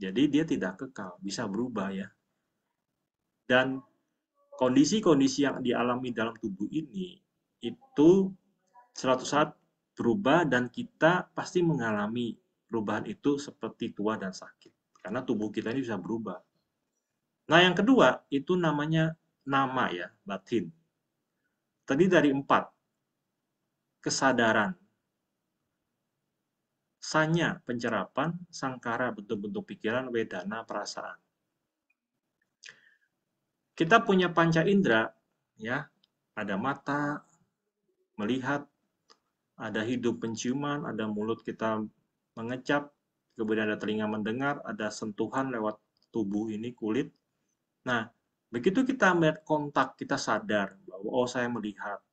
D: Jadi dia tidak kekal, bisa berubah ya. Dan kondisi-kondisi yang dialami dalam tubuh ini itu suatu saat berubah dan kita pasti mengalami perubahan itu seperti tua dan sakit. Karena tubuh kita ini bisa berubah. Nah yang kedua itu namanya nama ya, batin. Tadi dari empat, kesadaran Sanya pencerapan, sangkara bentuk-bentuk pikiran, wedana perasaan. Kita punya panca indera, ya, ada mata, melihat, ada hidup penciuman, ada mulut kita mengecap, kemudian ada telinga mendengar, ada sentuhan lewat tubuh ini kulit. Nah, begitu kita melihat kontak, kita sadar bahwa oh saya melihat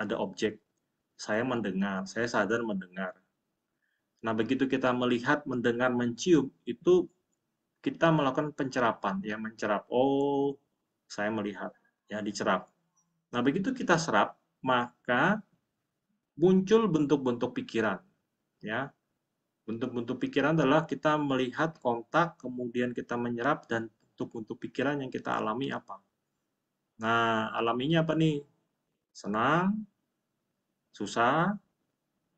D: ada objek, saya mendengar, saya sadar mendengar. Nah, begitu kita melihat, mendengar, mencium, itu kita melakukan pencerapan, ya mencerap. Oh, saya melihat, ya dicerap. Nah, begitu kita serap, maka muncul bentuk-bentuk pikiran, ya. Bentuk-bentuk pikiran adalah kita melihat kontak, kemudian kita menyerap dan bentuk-bentuk pikiran yang kita alami apa. Nah, alaminya apa nih? Senang, susah,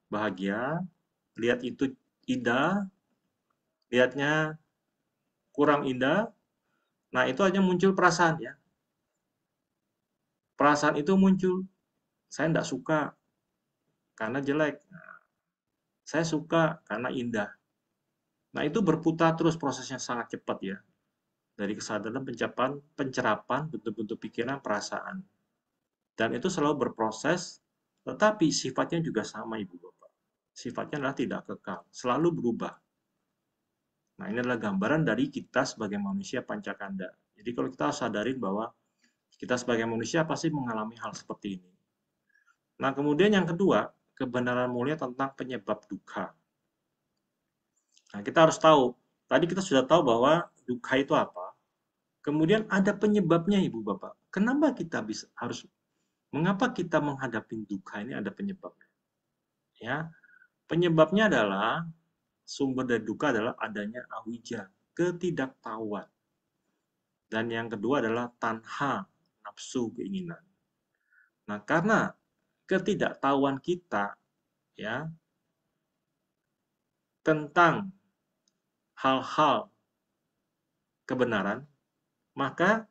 D: bahagia, lihat itu indah, lihatnya kurang indah, nah itu hanya muncul perasaan ya. Perasaan itu muncul, saya tidak suka karena jelek, saya suka karena indah. Nah itu berputar terus prosesnya sangat cepat ya. Dari kesadaran pencapaian, pencerapan, bentuk-bentuk pikiran, perasaan. Dan itu selalu berproses, tetapi sifatnya juga sama Ibu Bapak sifatnya adalah tidak kekal, selalu berubah. Nah, ini adalah gambaran dari kita sebagai manusia pancakanda. Jadi kalau kita sadarin bahwa kita sebagai manusia pasti mengalami hal seperti ini. Nah, kemudian yang kedua, kebenaran mulia tentang penyebab duka. Nah, kita harus tahu, tadi kita sudah tahu bahwa duka itu apa. Kemudian ada penyebabnya Ibu Bapak. Kenapa kita bisa harus mengapa kita menghadapi duka ini ada penyebabnya. Ya, Penyebabnya adalah sumber dari duka adalah adanya awija, ketidaktahuan. Dan yang kedua adalah tanha, nafsu keinginan. Nah, karena ketidaktahuan kita ya tentang hal-hal kebenaran, maka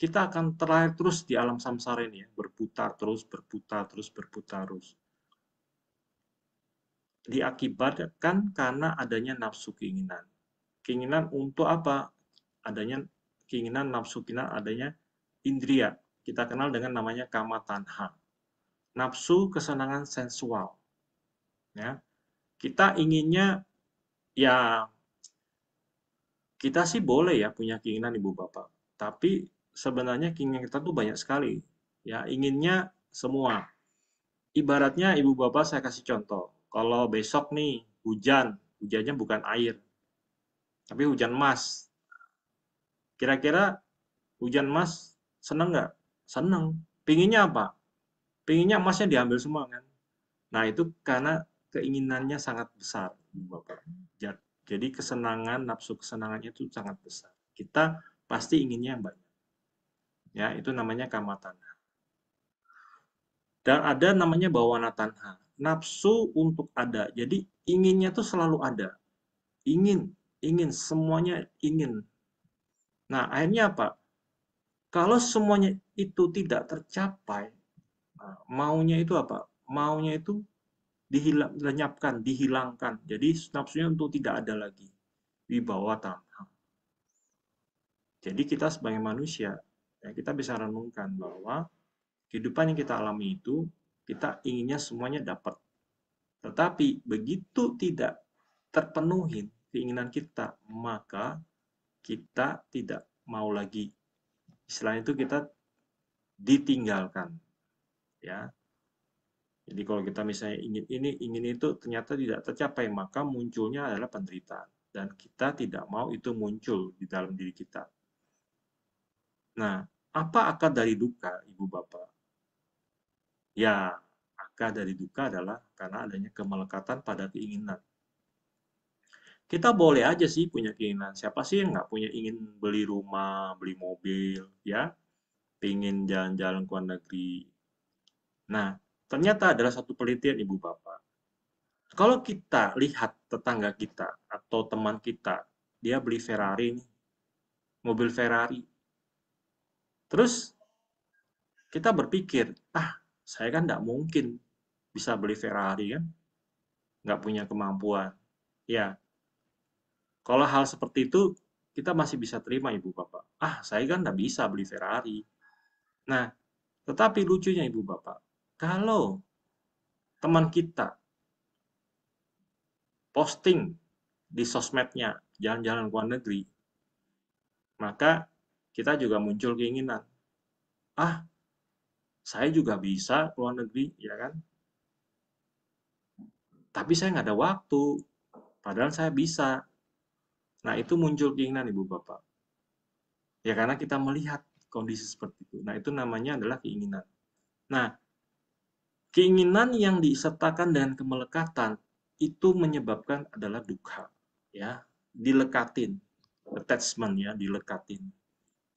D: kita akan terlahir terus di alam samsara ini ya, berputar terus, berputar terus, berputar terus diakibatkan karena adanya nafsu keinginan. Keinginan untuk apa? Adanya keinginan nafsu keinginan adanya indria. Kita kenal dengan namanya kama tanha. Nafsu kesenangan sensual. Ya. Kita inginnya ya kita sih boleh ya punya keinginan ibu bapak. Tapi sebenarnya keinginan kita tuh banyak sekali. Ya, inginnya semua. Ibaratnya ibu bapak saya kasih contoh kalau besok nih hujan, hujannya bukan air, tapi hujan emas. Kira-kira hujan emas seneng nggak? Seneng. Pinginnya apa? Pinginnya emasnya diambil semua kan? Nah itu karena keinginannya sangat besar, Bapak. Jadi kesenangan, nafsu kesenangannya itu sangat besar. Kita pasti inginnya yang banyak. Ya, itu namanya kamatan. Dan ada namanya bawana tanha nafsu untuk ada. Jadi inginnya tuh selalu ada. Ingin, ingin, semuanya ingin. Nah, akhirnya apa? Kalau semuanya itu tidak tercapai, nah, maunya itu apa? Maunya itu dihilang, lenyapkan, dihilangkan. Jadi nafsunya untuk tidak ada lagi. Wibawa tanah. Jadi kita sebagai manusia, ya kita bisa renungkan bahwa kehidupan yang kita alami itu kita inginnya semuanya dapat. Tetapi begitu tidak terpenuhi keinginan kita, maka kita tidak mau lagi. Istilahnya itu kita ditinggalkan. Ya. Jadi kalau kita misalnya ingin ini, ingin itu ternyata tidak tercapai, maka munculnya adalah penderitaan dan kita tidak mau itu muncul di dalam diri kita. Nah, apa akar dari duka, Ibu Bapak? Ya, akar dari duka adalah karena adanya kemelekatan pada keinginan. Kita boleh aja sih punya keinginan. Siapa sih yang nggak punya ingin beli rumah, beli mobil, ya? Pingin jalan-jalan ke luar negeri. Nah, ternyata adalah satu penelitian Ibu Bapak. Kalau kita lihat tetangga kita atau teman kita, dia beli Ferrari nih, mobil Ferrari. Terus kita berpikir, ah saya kan nggak mungkin bisa beli Ferrari kan, nggak punya kemampuan. Ya, kalau hal seperti itu kita masih bisa terima ibu bapak. Ah, saya kan nggak bisa beli Ferrari. Nah, tetapi lucunya ibu bapak, kalau teman kita posting di sosmednya jalan-jalan ke luar negeri, maka kita juga muncul keinginan, ah saya juga bisa ke luar negeri, ya kan? Tapi saya nggak ada waktu, padahal saya bisa. Nah, itu muncul keinginan Ibu Bapak. Ya, karena kita melihat kondisi seperti itu. Nah, itu namanya adalah keinginan. Nah, keinginan yang disertakan dengan kemelekatan itu menyebabkan adalah duka, ya, dilekatin, attachment ya, dilekatin.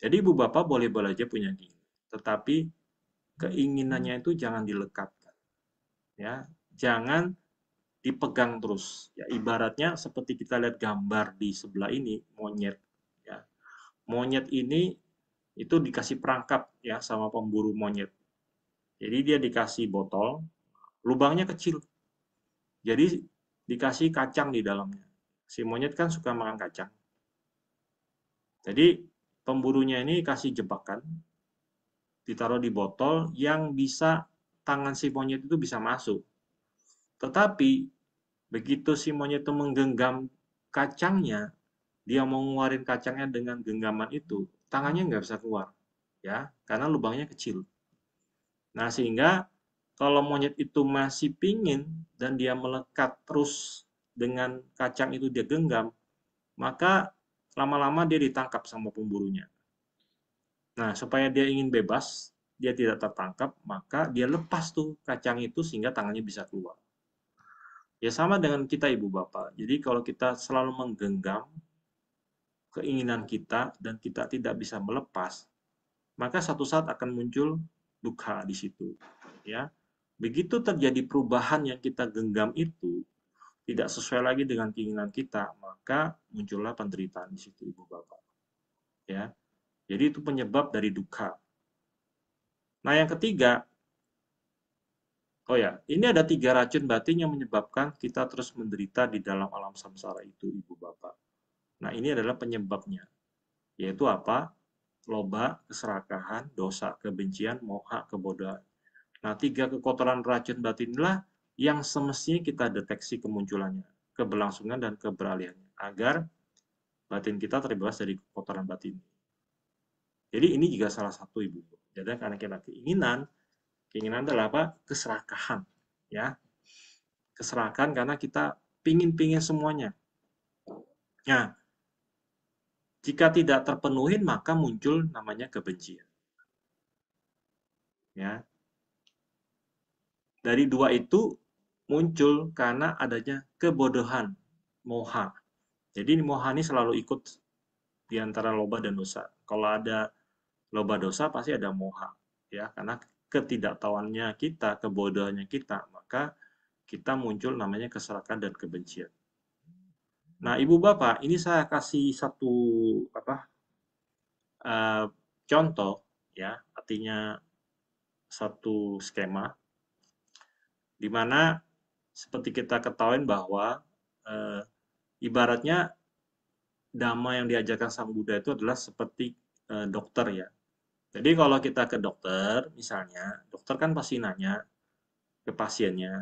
D: Jadi Ibu Bapak boleh-boleh aja punya keinginan, tetapi keinginannya itu jangan dilekatkan. Ya, jangan dipegang terus. Ya, ibaratnya seperti kita lihat gambar di sebelah ini monyet. Ya. Monyet ini itu dikasih perangkap ya sama pemburu monyet. Jadi dia dikasih botol, lubangnya kecil. Jadi dikasih kacang di dalamnya. Si monyet kan suka makan kacang. Jadi pemburunya ini kasih jebakan, ditaruh di botol yang bisa tangan si monyet itu bisa masuk. Tetapi begitu si monyet itu menggenggam kacangnya, dia mau ngeluarin kacangnya dengan genggaman itu, tangannya nggak bisa keluar, ya, karena lubangnya kecil. Nah sehingga kalau monyet itu masih pingin dan dia melekat terus dengan kacang itu dia genggam, maka lama-lama dia ditangkap sama pemburunya. Nah, supaya dia ingin bebas, dia tidak tertangkap, maka dia lepas tuh kacang itu sehingga tangannya bisa keluar. Ya sama dengan kita ibu bapak. Jadi kalau kita selalu menggenggam keinginan kita dan kita tidak bisa melepas, maka satu saat akan muncul duka di situ. Ya, begitu terjadi perubahan yang kita genggam itu tidak sesuai lagi dengan keinginan kita, maka muncullah penderitaan di situ ibu bapak. Ya, jadi itu penyebab dari duka. Nah yang ketiga, oh ya, ini ada tiga racun batin yang menyebabkan kita terus menderita di dalam alam samsara itu, ibu bapak. Nah ini adalah penyebabnya, yaitu apa? Loba, keserakahan, dosa, kebencian, moha, kebodohan. Nah tiga kekotoran racun batin inilah yang semestinya kita deteksi kemunculannya, keberlangsungan dan keberaliannya agar batin kita terbebas dari kekotoran batin jadi ini juga salah satu ibu. Jadi karena kita keinginan, keinginan adalah apa? Keserakahan, ya. Keserakahan karena kita pingin-pingin semuanya. Nah, jika tidak terpenuhi maka muncul namanya kebencian. Ya. Dari dua itu muncul karena adanya kebodohan, moha. Jadi moha ini selalu ikut di antara loba dan dosa. Kalau ada loba dosa pasti ada moha ya karena ketidaktahuannya kita kebodohannya kita maka kita muncul namanya keserakahan dan kebencian nah ibu bapak ini saya kasih satu apa uh, contoh ya artinya satu skema di mana seperti kita ketahui bahwa e, ibaratnya dhamma yang diajarkan sang Buddha itu adalah seperti e, dokter ya jadi kalau kita ke dokter, misalnya, dokter kan pasti nanya ke pasiennya.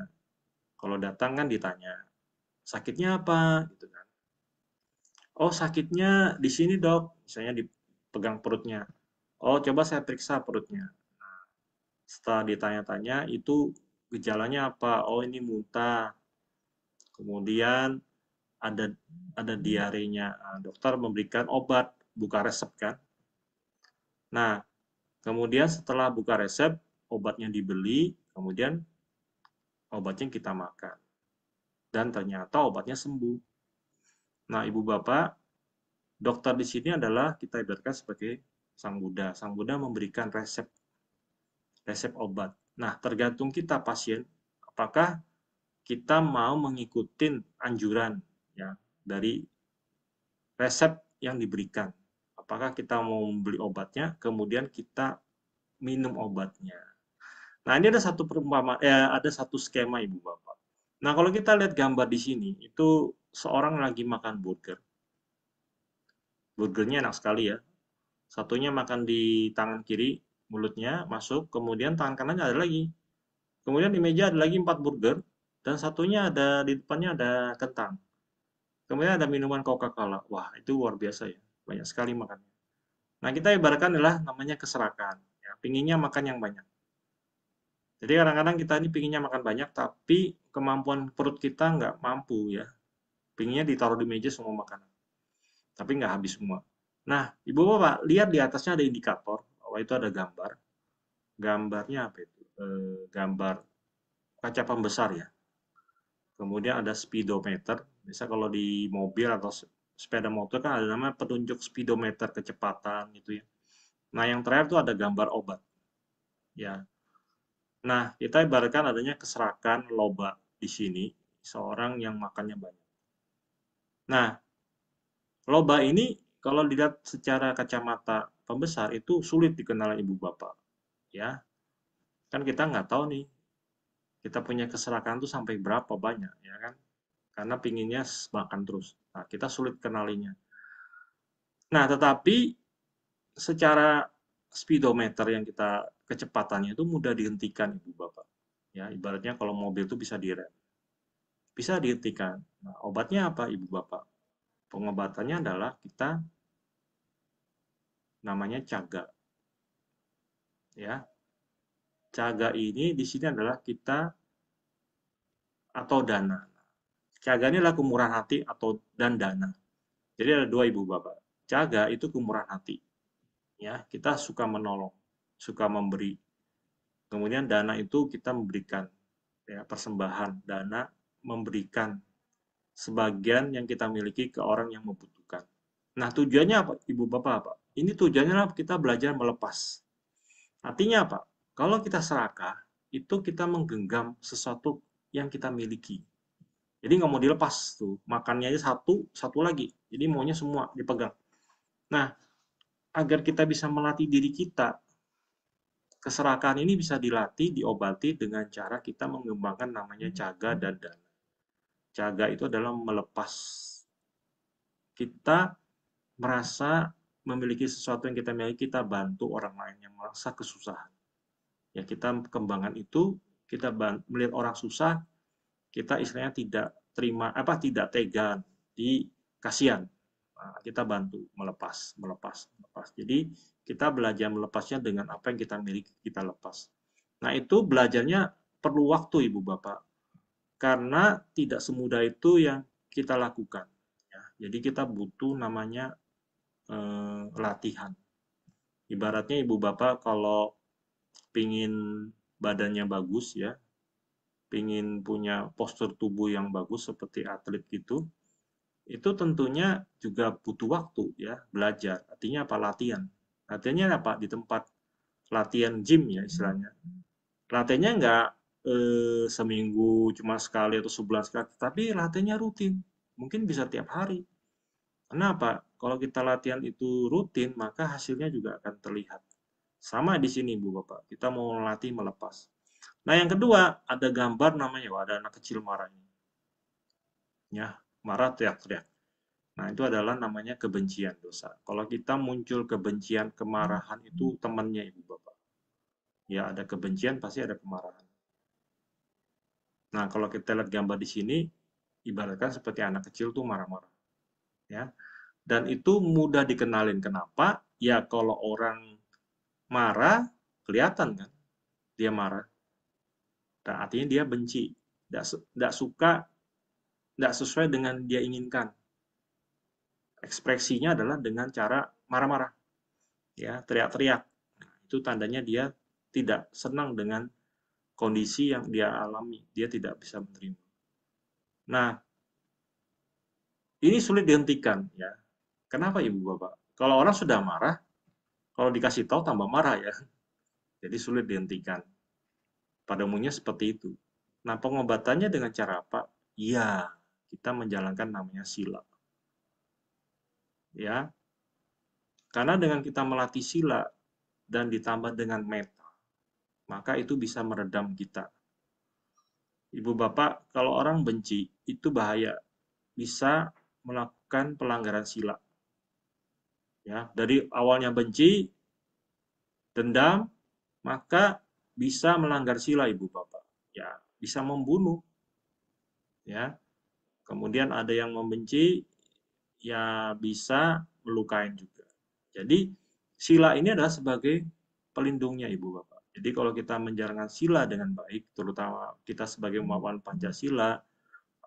D: Kalau datang kan ditanya, sakitnya apa? Gitu kan. Oh, sakitnya di sini dok, misalnya dipegang perutnya. Oh, coba saya periksa perutnya. Nah, setelah ditanya-tanya, itu gejalanya apa? Oh, ini muntah. Kemudian ada ada diarenya. Nah, dokter memberikan obat, buka resep kan. Nah, Kemudian setelah buka resep, obatnya dibeli, kemudian obatnya kita makan. Dan ternyata obatnya sembuh. Nah, Ibu Bapak, dokter di sini adalah kita ibaratkan sebagai Sang Buddha. Sang Buddha memberikan resep resep obat. Nah, tergantung kita pasien apakah kita mau mengikuti anjuran ya dari resep yang diberikan apakah kita mau membeli obatnya, kemudian kita minum obatnya. Nah, ini ada satu perumpamaan, eh, ada satu skema Ibu Bapak. Nah, kalau kita lihat gambar di sini, itu seorang lagi makan burger. Burgernya enak sekali ya. Satunya makan di tangan kiri, mulutnya masuk, kemudian tangan kanannya ada lagi. Kemudian di meja ada lagi empat burger, dan satunya ada di depannya ada kentang. Kemudian ada minuman Coca-Cola. Wah, itu luar biasa ya banyak sekali makannya. Nah, kita ibaratkan adalah namanya keserakan. Ya, pinginnya makan yang banyak. Jadi kadang-kadang kita ini pinginnya makan banyak, tapi kemampuan perut kita nggak mampu ya. Pinginnya ditaruh di meja semua makanan. Tapi nggak habis semua. Nah, Ibu Bapak, lihat di atasnya ada indikator. Bahwa itu ada gambar. Gambarnya apa itu? E, gambar kaca pembesar ya. Kemudian ada speedometer. Bisa kalau di mobil atau sepeda motor kan ada namanya petunjuk speedometer kecepatan gitu ya. Nah, yang terakhir itu ada gambar obat. Ya. Nah, kita ibaratkan adanya keserakan loba di sini, seorang yang makannya banyak. Nah, loba ini kalau dilihat secara kacamata pembesar itu sulit dikenal ibu bapak. Ya. Kan kita nggak tahu nih kita punya keserakan tuh sampai berapa banyak, ya kan? karena pinginnya makan terus. Nah, kita sulit kenalinya. Nah, tetapi secara speedometer yang kita kecepatannya itu mudah dihentikan Ibu Bapak. Ya, ibaratnya kalau mobil itu bisa direm. Bisa dihentikan. Nah, obatnya apa Ibu Bapak? Pengobatannya adalah kita namanya caga. Ya. Caga ini di sini adalah kita atau dana ini adalah kemurahan hati atau dan dana. Jadi ada dua ibu bapak. Jaga itu kemurahan hati. Ya, kita suka menolong, suka memberi. Kemudian dana itu kita memberikan ya, persembahan, dana memberikan sebagian yang kita miliki ke orang yang membutuhkan. Nah, tujuannya apa? Ibu bapak apa? Ini tujuannya kita belajar melepas. Artinya apa? Kalau kita serakah, itu kita menggenggam sesuatu yang kita miliki. Jadi nggak mau dilepas tuh, makannya aja satu, satu lagi. Jadi maunya semua dipegang. Nah, agar kita bisa melatih diri kita, keserakahan ini bisa dilatih, diobati dengan cara kita mengembangkan namanya caga dan dana. Caga itu adalah melepas. Kita merasa memiliki sesuatu yang kita miliki, kita bantu orang lain yang merasa kesusahan. Ya, kita kembangkan itu, kita melihat orang susah, kita istilahnya tidak terima apa tidak tega di kasihan nah, kita bantu melepas melepas melepas jadi kita belajar melepasnya dengan apa yang kita miliki kita lepas nah itu belajarnya perlu waktu ibu bapak karena tidak semudah itu yang kita lakukan ya. jadi kita butuh namanya eh, latihan ibaratnya ibu bapak kalau pingin badannya bagus ya pingin punya postur tubuh yang bagus seperti atlet gitu, itu tentunya juga butuh waktu ya belajar. Artinya apa latihan? Latihannya apa di tempat latihan gym ya istilahnya. Latihannya nggak eh, seminggu cuma sekali atau sebulan sekali, tapi latihannya rutin. Mungkin bisa tiap hari. Kenapa? Kalau kita latihan itu rutin, maka hasilnya juga akan terlihat. Sama di sini, Bu Bapak. Kita mau latih melepas Nah, yang kedua, ada gambar namanya, wah, ada anak kecil marah ini. Ya, marah teriak-teriak. Nah, itu adalah namanya kebencian dosa. Kalau kita muncul kebencian, kemarahan itu temannya ibu bapak. Ya, ada kebencian pasti ada kemarahan. Nah, kalau kita lihat gambar di sini, ibaratkan seperti anak kecil tuh marah-marah. Ya. Dan itu mudah dikenalin. Kenapa? Ya, kalau orang marah, kelihatan kan? Dia marah. Dan nah, artinya dia benci, tidak suka, tidak sesuai dengan dia inginkan. Ekspresinya adalah dengan cara marah-marah, ya teriak-teriak. Nah, itu tandanya dia tidak senang dengan kondisi yang dia alami, dia tidak bisa menerima. Nah, ini sulit dihentikan, ya. Kenapa ibu bapak? Kalau orang sudah marah, kalau dikasih tahu tambah marah ya. Jadi sulit dihentikan. Pada umumnya seperti itu. Nah, pengobatannya dengan cara apa? Ya, kita menjalankan namanya sila. Ya. Karena dengan kita melatih sila dan ditambah dengan meta, maka itu bisa meredam kita. Ibu bapak, kalau orang benci, itu bahaya. Bisa melakukan pelanggaran sila. Ya, dari awalnya benci, dendam, maka bisa melanggar sila ibu bapak ya bisa membunuh ya kemudian ada yang membenci ya bisa melukain juga jadi sila ini adalah sebagai pelindungnya ibu bapak jadi kalau kita menjalankan sila dengan baik terutama kita sebagai mawan pancasila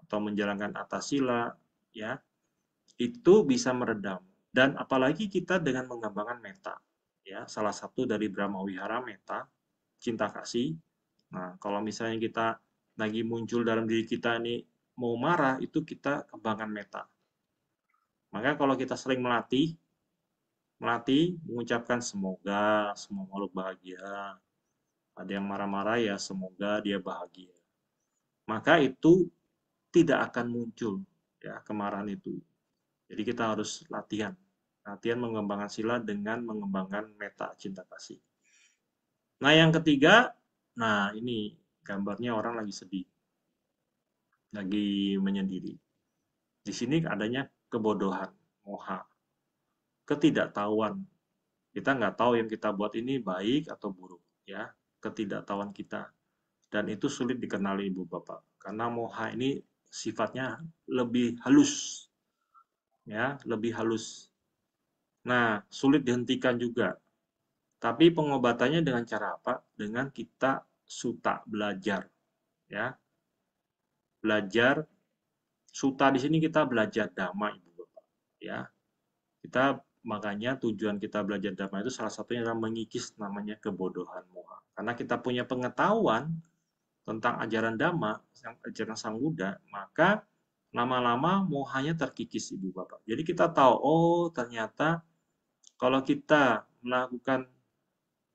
D: atau menjalankan atas sila ya itu bisa meredam dan apalagi kita dengan mengembangkan meta ya salah satu dari Brahma Wihara meta cinta kasih. Nah, kalau misalnya kita lagi muncul dalam diri kita ini mau marah, itu kita kembangkan meta. Maka kalau kita sering melatih, melatih mengucapkan semoga semua makhluk bahagia. Ada yang marah-marah ya semoga dia bahagia. Maka itu tidak akan muncul ya kemarahan itu. Jadi kita harus latihan. Latihan mengembangkan sila dengan mengembangkan meta cinta kasih. Nah, yang ketiga, nah ini gambarnya orang lagi sedih. Lagi menyendiri. Di sini adanya kebodohan, moha. Ketidaktahuan. Kita nggak tahu yang kita buat ini baik atau buruk. ya Ketidaktahuan kita. Dan itu sulit dikenali ibu bapak. Karena moha ini sifatnya lebih halus. ya Lebih halus. Nah, sulit dihentikan juga tapi pengobatannya dengan cara apa? Dengan kita suta belajar, ya. Belajar suta di sini kita belajar damai, Ibu Bapak, ya. Kita makanya tujuan kita belajar damai itu salah satunya adalah mengikis namanya kebodohan moha. Karena kita punya pengetahuan tentang ajaran dhamma, ajaran Sang Buddha, maka lama-lama mohanya terkikis Ibu Bapak. Jadi kita tahu, oh ternyata kalau kita melakukan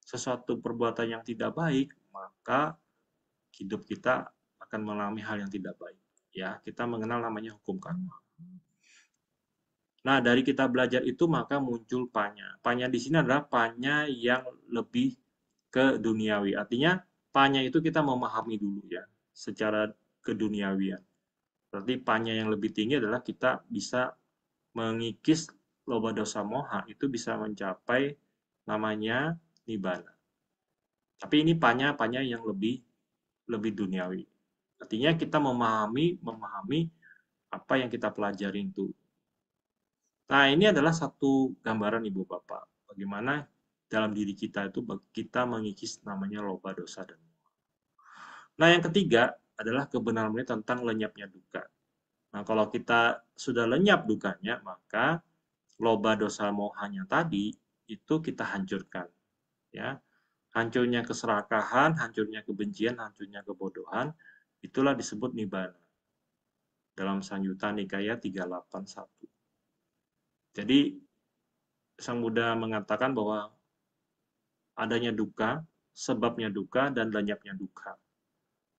D: sesuatu perbuatan yang tidak baik, maka hidup kita akan mengalami hal yang tidak baik. Ya, kita mengenal namanya hukum karma. Nah, dari kita belajar itu maka muncul panya. Panya di sini adalah panya yang lebih ke duniawi. Artinya, panya itu kita memahami dulu ya, secara keduniawian. Berarti panya yang lebih tinggi adalah kita bisa mengikis loba dosa moha. Itu bisa mencapai namanya nibbana. Tapi ini panya panya yang lebih lebih duniawi. Artinya kita memahami memahami apa yang kita pelajari itu. Nah, ini adalah satu gambaran Ibu Bapak bagaimana dalam diri kita itu kita mengikis namanya loba dosa dan Nah, yang ketiga adalah kebenarannya tentang lenyapnya duka. Nah, kalau kita sudah lenyap dukanya, maka loba dosa mohanya tadi itu kita hancurkan ya hancurnya keserakahan, hancurnya kebencian, hancurnya kebodohan, itulah disebut nibana Dalam sanjutan Nikaya 381. Jadi Sang Buddha mengatakan bahwa adanya duka, sebabnya duka dan lenyapnya duka.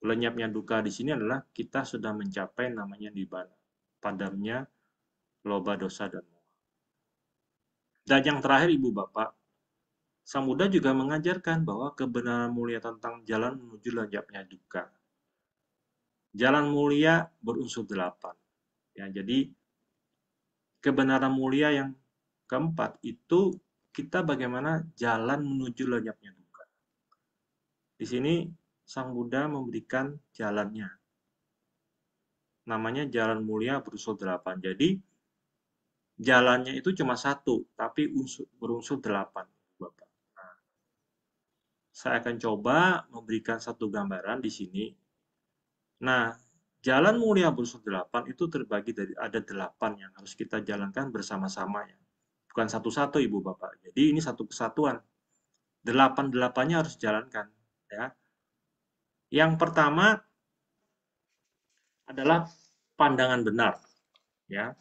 D: Lenyapnya duka di sini adalah kita sudah mencapai namanya nibana, padamnya loba dosa dan moha. Dan yang terakhir ibu bapak, Sang Buddha juga mengajarkan bahwa kebenaran mulia tentang jalan menuju lenyapnya duka. Jalan mulia berunsur delapan. Ya, jadi kebenaran mulia yang keempat itu kita bagaimana jalan menuju lenyapnya duka. Di sini Sang Buddha memberikan jalannya. Namanya jalan mulia berunsur delapan. Jadi jalannya itu cuma satu, tapi berunsur delapan saya akan coba memberikan satu gambaran di sini. Nah, jalan mulia bursa 8 itu terbagi dari ada 8 yang harus kita jalankan bersama-sama ya. Bukan satu-satu Ibu Bapak. Jadi ini satu kesatuan. Delapan-delapannya harus jalankan ya. Yang pertama adalah pandangan benar ya.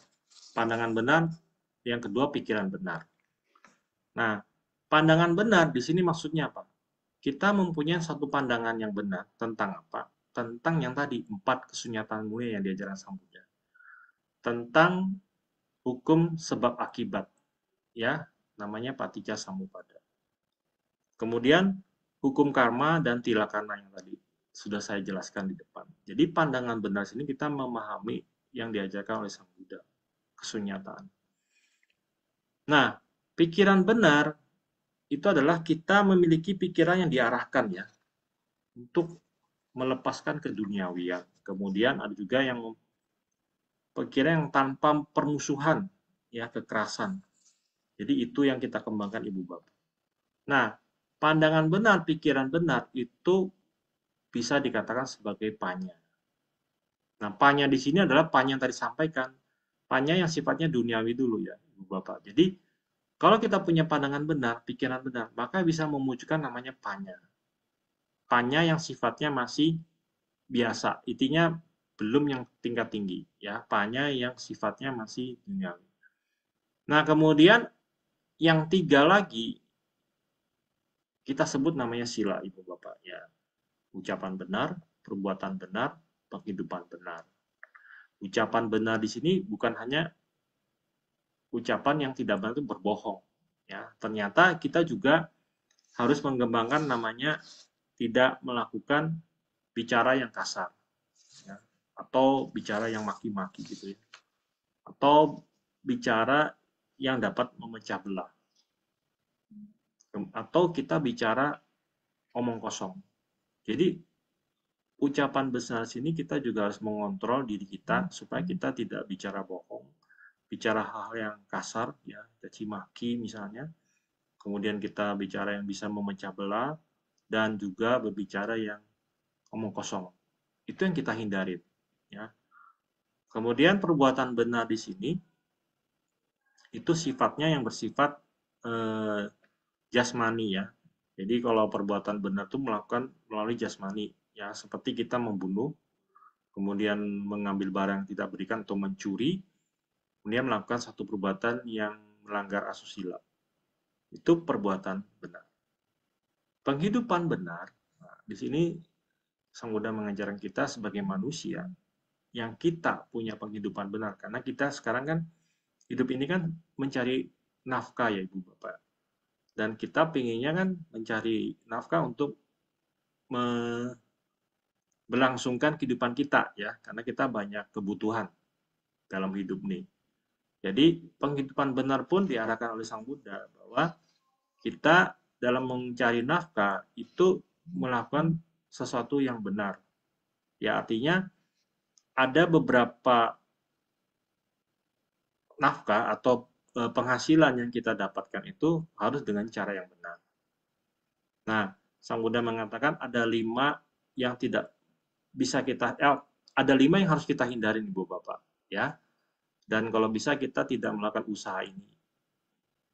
D: Pandangan benar, yang kedua pikiran benar. Nah, pandangan benar di sini maksudnya apa? kita mempunyai satu pandangan yang benar tentang apa? Tentang yang tadi, empat kesunyatan mulia yang diajarkan Sang Buddha. Tentang hukum sebab akibat. Ya, namanya Patija samupada. Kemudian hukum karma dan tilakana yang tadi sudah saya jelaskan di depan. Jadi pandangan benar sini kita memahami yang diajarkan oleh Sang Buddha, kesunyataan. Nah, pikiran benar itu adalah kita memiliki pikiran yang diarahkan ya untuk melepaskan ke duniawi ya. Kemudian ada juga yang pikiran yang tanpa permusuhan ya kekerasan. Jadi itu yang kita kembangkan Ibu Bapak. Nah, pandangan benar, pikiran benar itu bisa dikatakan sebagai panya. Nah, panya di sini adalah panya yang tadi sampaikan. Panya yang sifatnya duniawi dulu ya, Ibu Bapak. Jadi, kalau kita punya pandangan benar, pikiran benar, maka bisa memunculkan namanya panya. Panya yang sifatnya masih biasa, intinya belum yang tingkat tinggi, ya. Panya yang sifatnya masih tinggal. Nah, kemudian yang tiga lagi kita sebut namanya sila, ibu bapak, ya. Ucapan benar, perbuatan benar, penghidupan benar. Ucapan benar di sini bukan hanya ucapan yang tidak benar itu berbohong. Ya, ternyata kita juga harus mengembangkan namanya tidak melakukan bicara yang kasar, ya, atau bicara yang maki-maki gitu ya, atau bicara yang dapat memecah belah, atau kita bicara omong kosong. Jadi ucapan besar sini kita juga harus mengontrol diri kita supaya kita tidak bicara bohong, bicara hal-hal yang kasar, ya, caci maki misalnya. Kemudian kita bicara yang bisa memecah belah dan juga berbicara yang omong kosong. Itu yang kita hindari, ya. Kemudian perbuatan benar di sini itu sifatnya yang bersifat eh, jasmani ya. Jadi kalau perbuatan benar itu melakukan melalui jasmani ya seperti kita membunuh, kemudian mengambil barang yang tidak berikan atau mencuri kemudian melakukan satu perbuatan yang melanggar asusila. Itu perbuatan benar. Penghidupan benar, nah, di sini Sang Buddha mengajarkan kita sebagai manusia yang kita punya penghidupan benar. Karena kita sekarang kan hidup ini kan mencari nafkah ya Ibu Bapak. Dan kita pinginnya kan mencari nafkah untuk me melangsungkan kehidupan kita ya karena kita banyak kebutuhan dalam hidup nih jadi penghidupan benar pun diarahkan oleh Sang Buddha bahwa kita dalam mencari nafkah itu melakukan sesuatu yang benar. Ya artinya ada beberapa nafkah atau e, penghasilan yang kita dapatkan itu harus dengan cara yang benar. Nah, Sang Buddha mengatakan ada lima yang tidak bisa kita, eh, ada lima yang harus kita hindari, Bu Bapak. Ya, dan kalau bisa kita tidak melakukan usaha ini.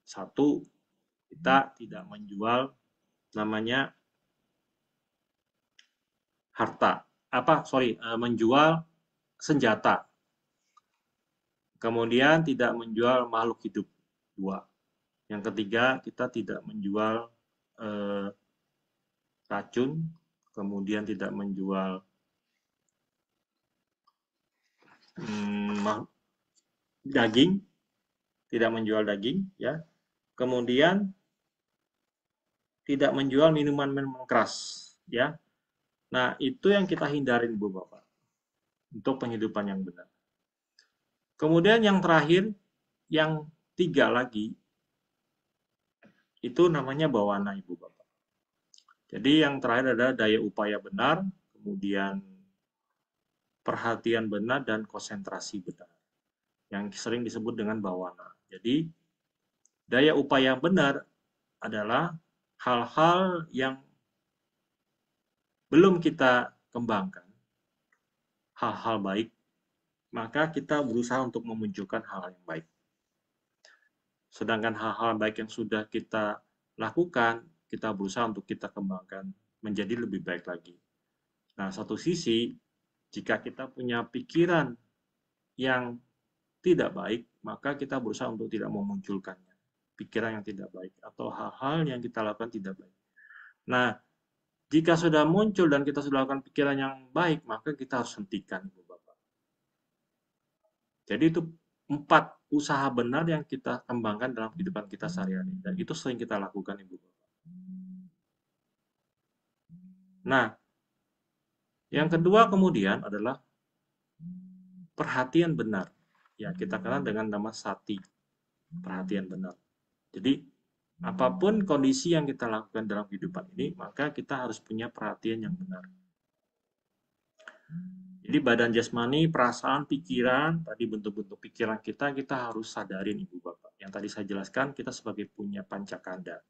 D: Satu, kita hmm. tidak menjual namanya harta. Apa, sorry, e, menjual senjata. Kemudian tidak menjual makhluk hidup. Dua. Yang ketiga, kita tidak menjual eh, racun, kemudian tidak menjual hmm, daging, tidak menjual daging, ya. Kemudian tidak menjual minuman-minuman keras, ya. Nah, itu yang kita hindarin, Bu Bapak. Untuk penghidupan yang benar. Kemudian yang terakhir, yang tiga lagi, itu namanya bawana, Ibu Bapak. Jadi yang terakhir adalah daya upaya benar, kemudian perhatian benar, dan konsentrasi benar yang sering disebut dengan bawana. Jadi daya upaya yang benar adalah hal-hal yang belum kita kembangkan, hal-hal baik, maka kita berusaha untuk memunculkan hal-hal yang baik. Sedangkan hal-hal baik yang sudah kita lakukan, kita berusaha untuk kita kembangkan menjadi lebih baik lagi. Nah, satu sisi, jika kita punya pikiran yang tidak baik, maka kita berusaha untuk tidak memunculkannya. Pikiran yang tidak baik atau hal-hal yang kita lakukan tidak baik. Nah, jika sudah muncul dan kita sudah lakukan pikiran yang baik, maka kita harus hentikan, Ibu Bapak. Jadi itu empat usaha benar yang kita kembangkan dalam kehidupan kita sehari-hari. Dan itu sering kita lakukan, Ibu Bapak. Nah, yang kedua kemudian adalah perhatian benar ya kita kenal dengan nama sati perhatian benar jadi hmm. apapun kondisi yang kita lakukan dalam kehidupan ini maka kita harus punya perhatian yang benar jadi badan jasmani, perasaan, pikiran, tadi bentuk-bentuk pikiran kita, kita harus sadarin Ibu Bapak. Yang tadi saya jelaskan, kita sebagai punya pancakanda.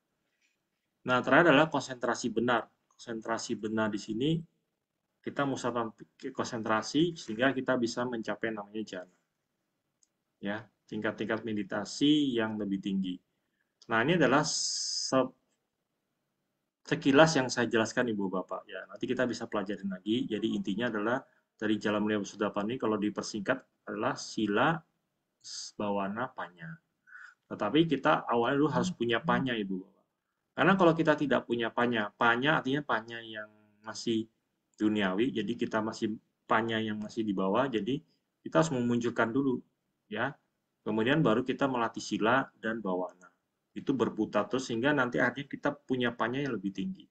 D: Nah, terakhir adalah konsentrasi benar. Konsentrasi benar di sini, kita musatan konsentrasi sehingga kita bisa mencapai namanya jana ya tingkat-tingkat meditasi yang lebih tinggi. Nah ini adalah sekilas yang saya jelaskan ibu bapak ya nanti kita bisa pelajari lagi. Jadi intinya adalah dari jalan mulia Busudapan ini kalau dipersingkat adalah sila bawana panya. Tetapi kita awalnya dulu harus punya panya ibu bapak. Karena kalau kita tidak punya panya, panya artinya panya yang masih duniawi, jadi kita masih panya yang masih di bawah, jadi kita harus memunculkan dulu ya. Kemudian baru kita melatih sila dan bawana. Itu berputar terus sehingga nanti akhirnya kita punya panya yang lebih tinggi.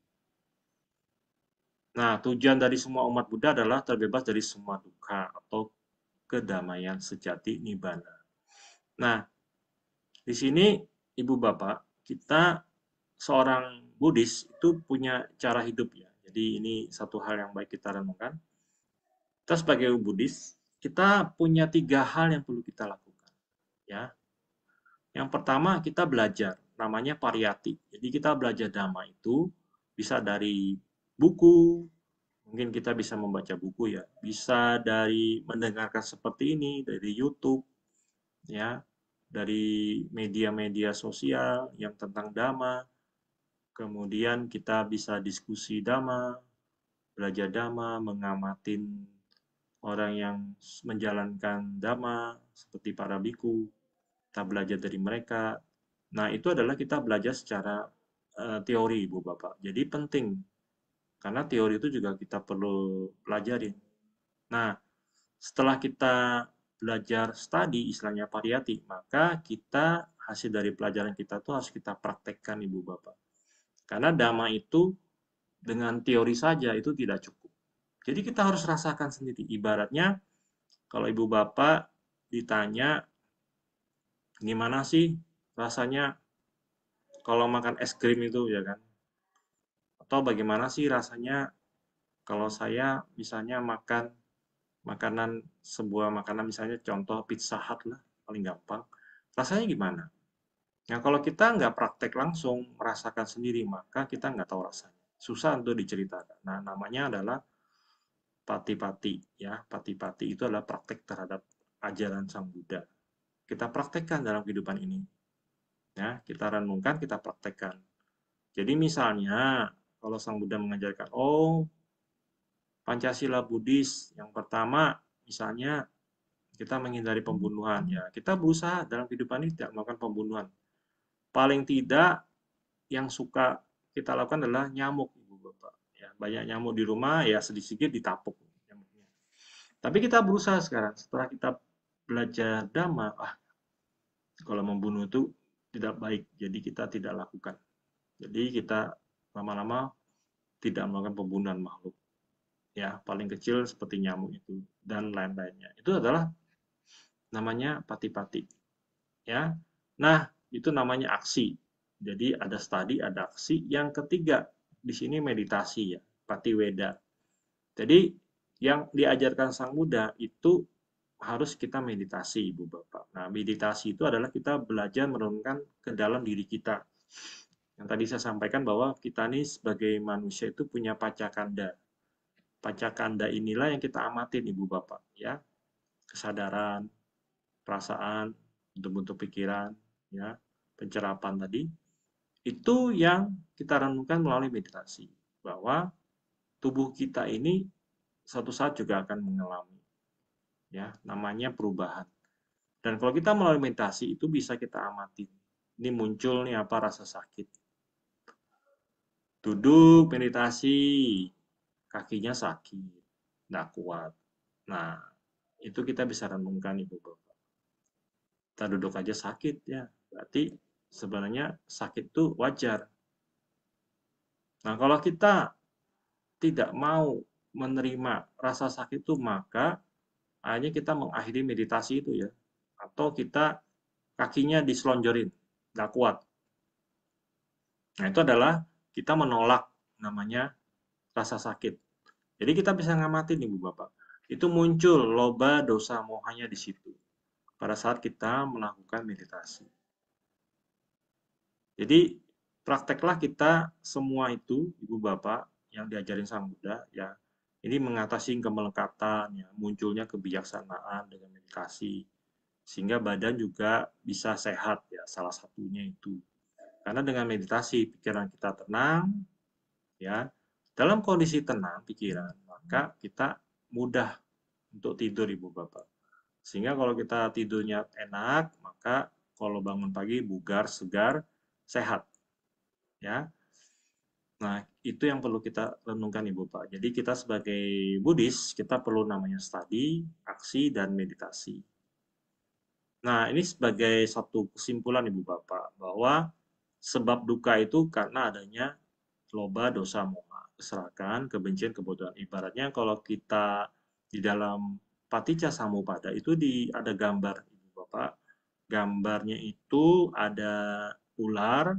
D: Nah, tujuan dari semua umat Buddha adalah terbebas dari semua duka atau kedamaian sejati nibbana. Nah, di sini Ibu Bapak, kita seorang Buddhis itu punya cara hidup ya. Jadi ini satu hal yang baik kita renungkan. Kita sebagai Buddhis kita punya tiga hal yang perlu kita lakukan. Ya, yang pertama kita belajar, namanya variati. Jadi kita belajar dhamma itu bisa dari buku, mungkin kita bisa membaca buku ya, bisa dari mendengarkan seperti ini dari YouTube, ya, dari media-media sosial yang tentang dhamma. Kemudian kita bisa diskusi dhamma, belajar dhamma, mengamatin orang yang menjalankan dhamma seperti para biku, kita belajar dari mereka. Nah, itu adalah kita belajar secara uh, teori, Ibu Bapak. Jadi penting karena teori itu juga kita perlu pelajari. Nah, setelah kita belajar studi istilahnya variatif, maka kita hasil dari pelajaran kita itu harus kita praktekkan Ibu Bapak. Karena dhamma itu dengan teori saja itu tidak cukup jadi kita harus rasakan sendiri. Ibaratnya kalau ibu bapak ditanya gimana sih rasanya kalau makan es krim itu ya kan? Atau bagaimana sih rasanya kalau saya misalnya makan makanan sebuah makanan misalnya contoh pizza hut lah paling gampang rasanya gimana Nah, kalau kita nggak praktek langsung merasakan sendiri, maka kita nggak tahu rasanya. Susah untuk diceritakan. Nah, namanya adalah pati-pati ya pati-pati itu adalah praktek terhadap ajaran sang Buddha kita praktekkan dalam kehidupan ini ya kita renungkan kita praktekkan jadi misalnya kalau sang Buddha mengajarkan oh Pancasila Buddhis yang pertama misalnya kita menghindari pembunuhan ya kita berusaha dalam kehidupan ini tidak melakukan pembunuhan paling tidak yang suka kita lakukan adalah nyamuk banyak nyamuk di rumah ya sedikit-sedikit ditapuk nyamuknya. Tapi kita berusaha sekarang setelah kita belajar dhamma, ah kalau membunuh itu tidak baik, jadi kita tidak lakukan. Jadi kita lama-lama tidak melakukan pembunuhan makhluk. Ya, paling kecil seperti nyamuk itu dan lain-lainnya. Itu adalah namanya pati-pati. Ya. Nah, itu namanya aksi. Jadi ada studi, ada aksi. Yang ketiga, di sini meditasi ya, pati weda. Jadi yang diajarkan Sang Buddha itu harus kita meditasi Ibu Bapak. Nah, meditasi itu adalah kita belajar menurunkan ke dalam diri kita. Yang tadi saya sampaikan bahwa kita ini sebagai manusia itu punya pacakanda. Pacakanda inilah yang kita amatin Ibu Bapak ya. Kesadaran, perasaan, bentuk-bentuk pikiran ya, pencerapan tadi itu yang kita renungkan melalui meditasi, bahwa tubuh kita ini suatu saat juga akan mengalami ya namanya perubahan. Dan kalau kita melalui meditasi itu bisa kita amati. Ini muncul nih apa rasa sakit. Duduk meditasi, kakinya sakit, nggak kuat. Nah, itu kita bisa renungkan ibu bapak. Kita duduk aja sakit ya, berarti sebenarnya sakit itu wajar. Nah, kalau kita tidak mau menerima rasa sakit itu, maka hanya kita mengakhiri meditasi itu ya. Atau kita kakinya diselonjorin, nggak kuat. Nah, itu adalah kita menolak namanya rasa sakit. Jadi kita bisa ngamati nih, Bu Bapak. Itu muncul loba dosa mohanya di situ pada saat kita melakukan meditasi. Jadi prakteklah kita semua itu, Ibu Bapak, yang diajarin sama Buddha, ya. Ini mengatasi kemelekatan, ya, munculnya kebijaksanaan dengan meditasi, sehingga badan juga bisa sehat, ya, salah satunya itu. Karena dengan meditasi, pikiran kita tenang, ya. Dalam kondisi tenang pikiran, maka kita mudah untuk tidur, Ibu Bapak. Sehingga kalau kita tidurnya enak, maka kalau bangun pagi bugar, segar, sehat. Ya. Nah, itu yang perlu kita renungkan Ibu Pak. Jadi kita sebagai Buddhis, kita perlu namanya studi, aksi, dan meditasi. Nah, ini sebagai satu kesimpulan Ibu Bapak, bahwa sebab duka itu karena adanya loba, dosa, moha, keserakan, kebencian, kebodohan. Ibaratnya kalau kita di dalam patica samupada itu di ada gambar Ibu Bapak, gambarnya itu ada ular,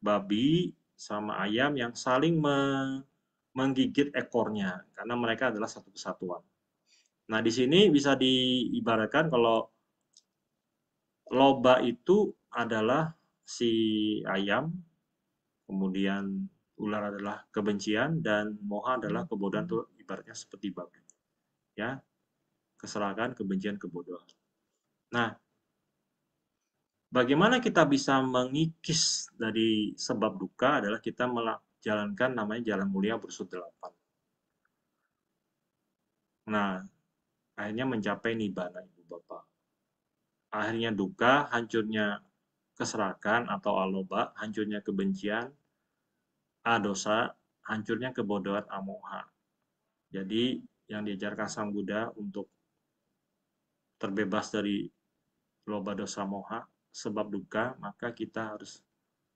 D: babi, sama ayam yang saling menggigit ekornya karena mereka adalah satu kesatuan. Nah, di sini bisa diibaratkan kalau loba itu adalah si ayam, kemudian ular adalah kebencian dan moha adalah kebodohan itu ibaratnya seperti babi. Ya. keserakan, kebencian, kebodohan. Nah, Bagaimana kita bisa mengikis dari sebab duka adalah kita menjalankan namanya jalan mulia bersud delapan. Nah, akhirnya mencapai nibana ibu bapak. Akhirnya duka, hancurnya keserakan atau aloba, hancurnya kebencian, adosa, hancurnya kebodohan amoha. Jadi yang diajarkan Sang Buddha untuk terbebas dari loba dosa moha sebab duka, maka kita harus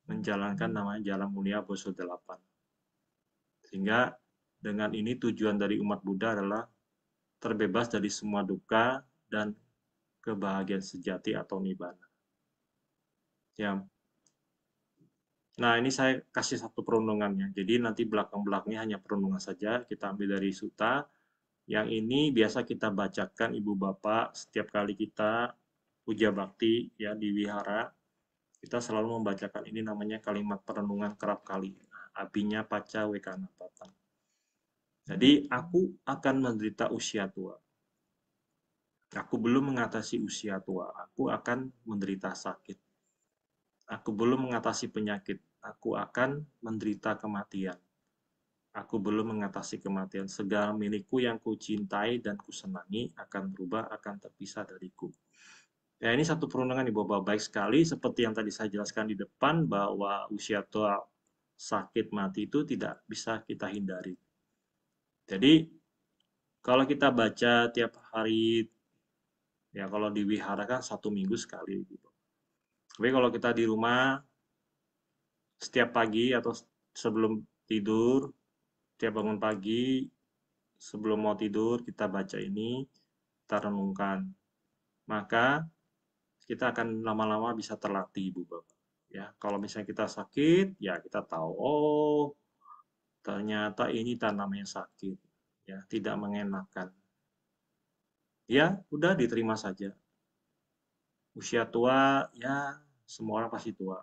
D: menjalankan hmm. namanya jalan mulia Boso 8. Sehingga dengan ini tujuan dari umat Buddha adalah terbebas dari semua duka dan kebahagiaan sejati atau nibbana. Ya. Nah, ini saya kasih satu perundungannya. Jadi nanti belakang-belakangnya hanya perundungan saja, kita ambil dari suta. Yang ini biasa kita bacakan ibu bapak setiap kali kita puja bakti ya di wihara kita selalu membacakan ini namanya kalimat perenungan kerap kali nah, apinya paca wekana patang jadi aku akan menderita usia tua aku belum mengatasi usia tua aku akan menderita sakit aku belum mengatasi penyakit aku akan menderita kematian aku belum mengatasi kematian segala milikku yang kucintai dan kusenangi akan berubah akan terpisah dariku Ya, ini satu perundangan di bawah baik sekali, seperti yang tadi saya jelaskan di depan, bahwa usia tua sakit mati itu tidak bisa kita hindari. Jadi, kalau kita baca tiap hari, ya kalau di wihara kan satu minggu sekali. Gitu. Tapi kalau kita di rumah, setiap pagi atau sebelum tidur, tiap bangun pagi, sebelum mau tidur, kita baca ini, kita renungkan. Maka kita akan lama-lama bisa terlatih Ibu Bapak. Ya, kalau misalnya kita sakit, ya kita tahu oh ternyata ini tanamnya sakit, ya tidak mengenakan. Ya, udah diterima saja. Usia tua, ya semua orang pasti tua.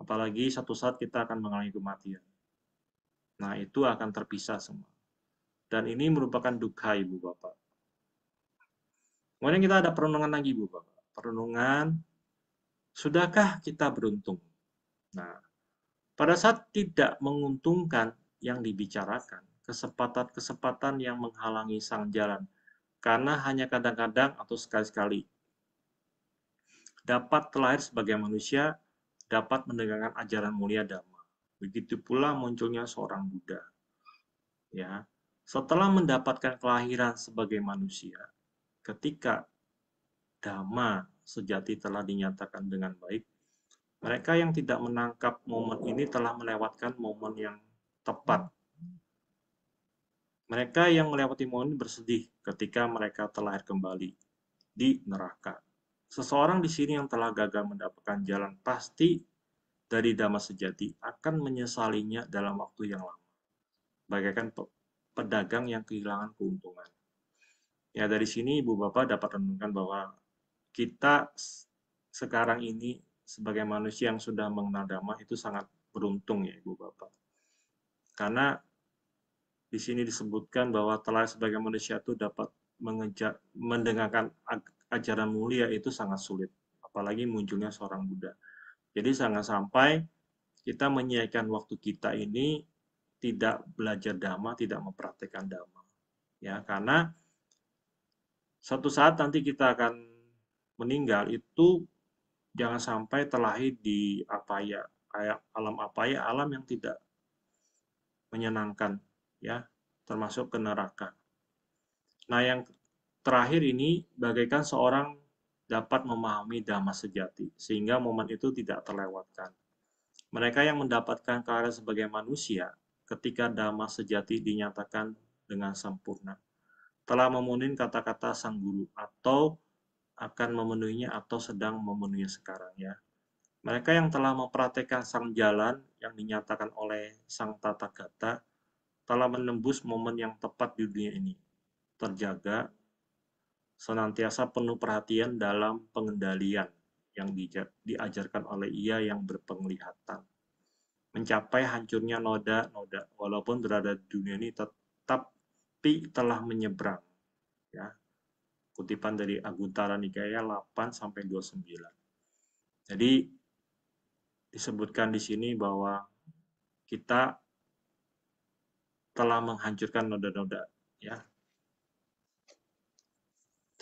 D: Apalagi satu saat kita akan mengalami kematian. Nah, itu akan terpisah semua. Dan ini merupakan duka, Ibu Bapak. Kemudian kita ada perenungan lagi, Ibu Bapak perenungan, sudahkah kita beruntung? Nah, pada saat tidak menguntungkan yang dibicarakan, kesempatan-kesempatan yang menghalangi sang jalan, karena hanya kadang-kadang atau sekali-sekali. Dapat terlahir sebagai manusia, dapat mendengarkan ajaran mulia dhamma. Begitu pula munculnya seorang Buddha. Ya, setelah mendapatkan kelahiran sebagai manusia, ketika dhamma sejati telah dinyatakan dengan baik, mereka yang tidak menangkap momen ini telah melewatkan momen yang tepat. Mereka yang melewati momen ini bersedih ketika mereka terlahir kembali di neraka. Seseorang di sini yang telah gagal mendapatkan jalan pasti dari dhamma sejati akan menyesalinya dalam waktu yang lama. Bagaikan pedagang yang kehilangan keuntungan. Ya dari sini Ibu Bapak dapat renungkan bahwa kita sekarang ini sebagai manusia yang sudah mengenal dhamma itu sangat beruntung ya Ibu Bapak. Karena di sini disebutkan bahwa telah sebagai manusia itu dapat mengejar, mendengarkan ajaran mulia itu sangat sulit, apalagi munculnya seorang Buddha. Jadi sangat sampai kita menyiaikan waktu kita ini tidak belajar dhamma, tidak mempraktekkan dhamma. Ya, karena satu saat nanti kita akan meninggal itu jangan sampai terlahir di apa ya kayak alam apa ya alam yang tidak menyenangkan ya termasuk ke neraka. Nah yang terakhir ini bagaikan seorang dapat memahami dhamma sejati sehingga momen itu tidak terlewatkan. Mereka yang mendapatkan karir sebagai manusia ketika dhamma sejati dinyatakan dengan sempurna telah memenuhi kata-kata sang guru atau akan memenuhinya atau sedang memenuhi sekarang ya. Mereka yang telah mempraktekkan sang jalan yang dinyatakan oleh sang tata kata telah menembus momen yang tepat di dunia ini. Terjaga, senantiasa penuh perhatian dalam pengendalian yang diajarkan oleh ia yang berpenglihatan. Mencapai hancurnya noda-noda, walaupun berada di dunia ini tetapi telah menyeberang. Ya, kutipan dari Agutara Nikaya 8 sampai 29. Jadi disebutkan di sini bahwa kita telah menghancurkan noda-noda ya.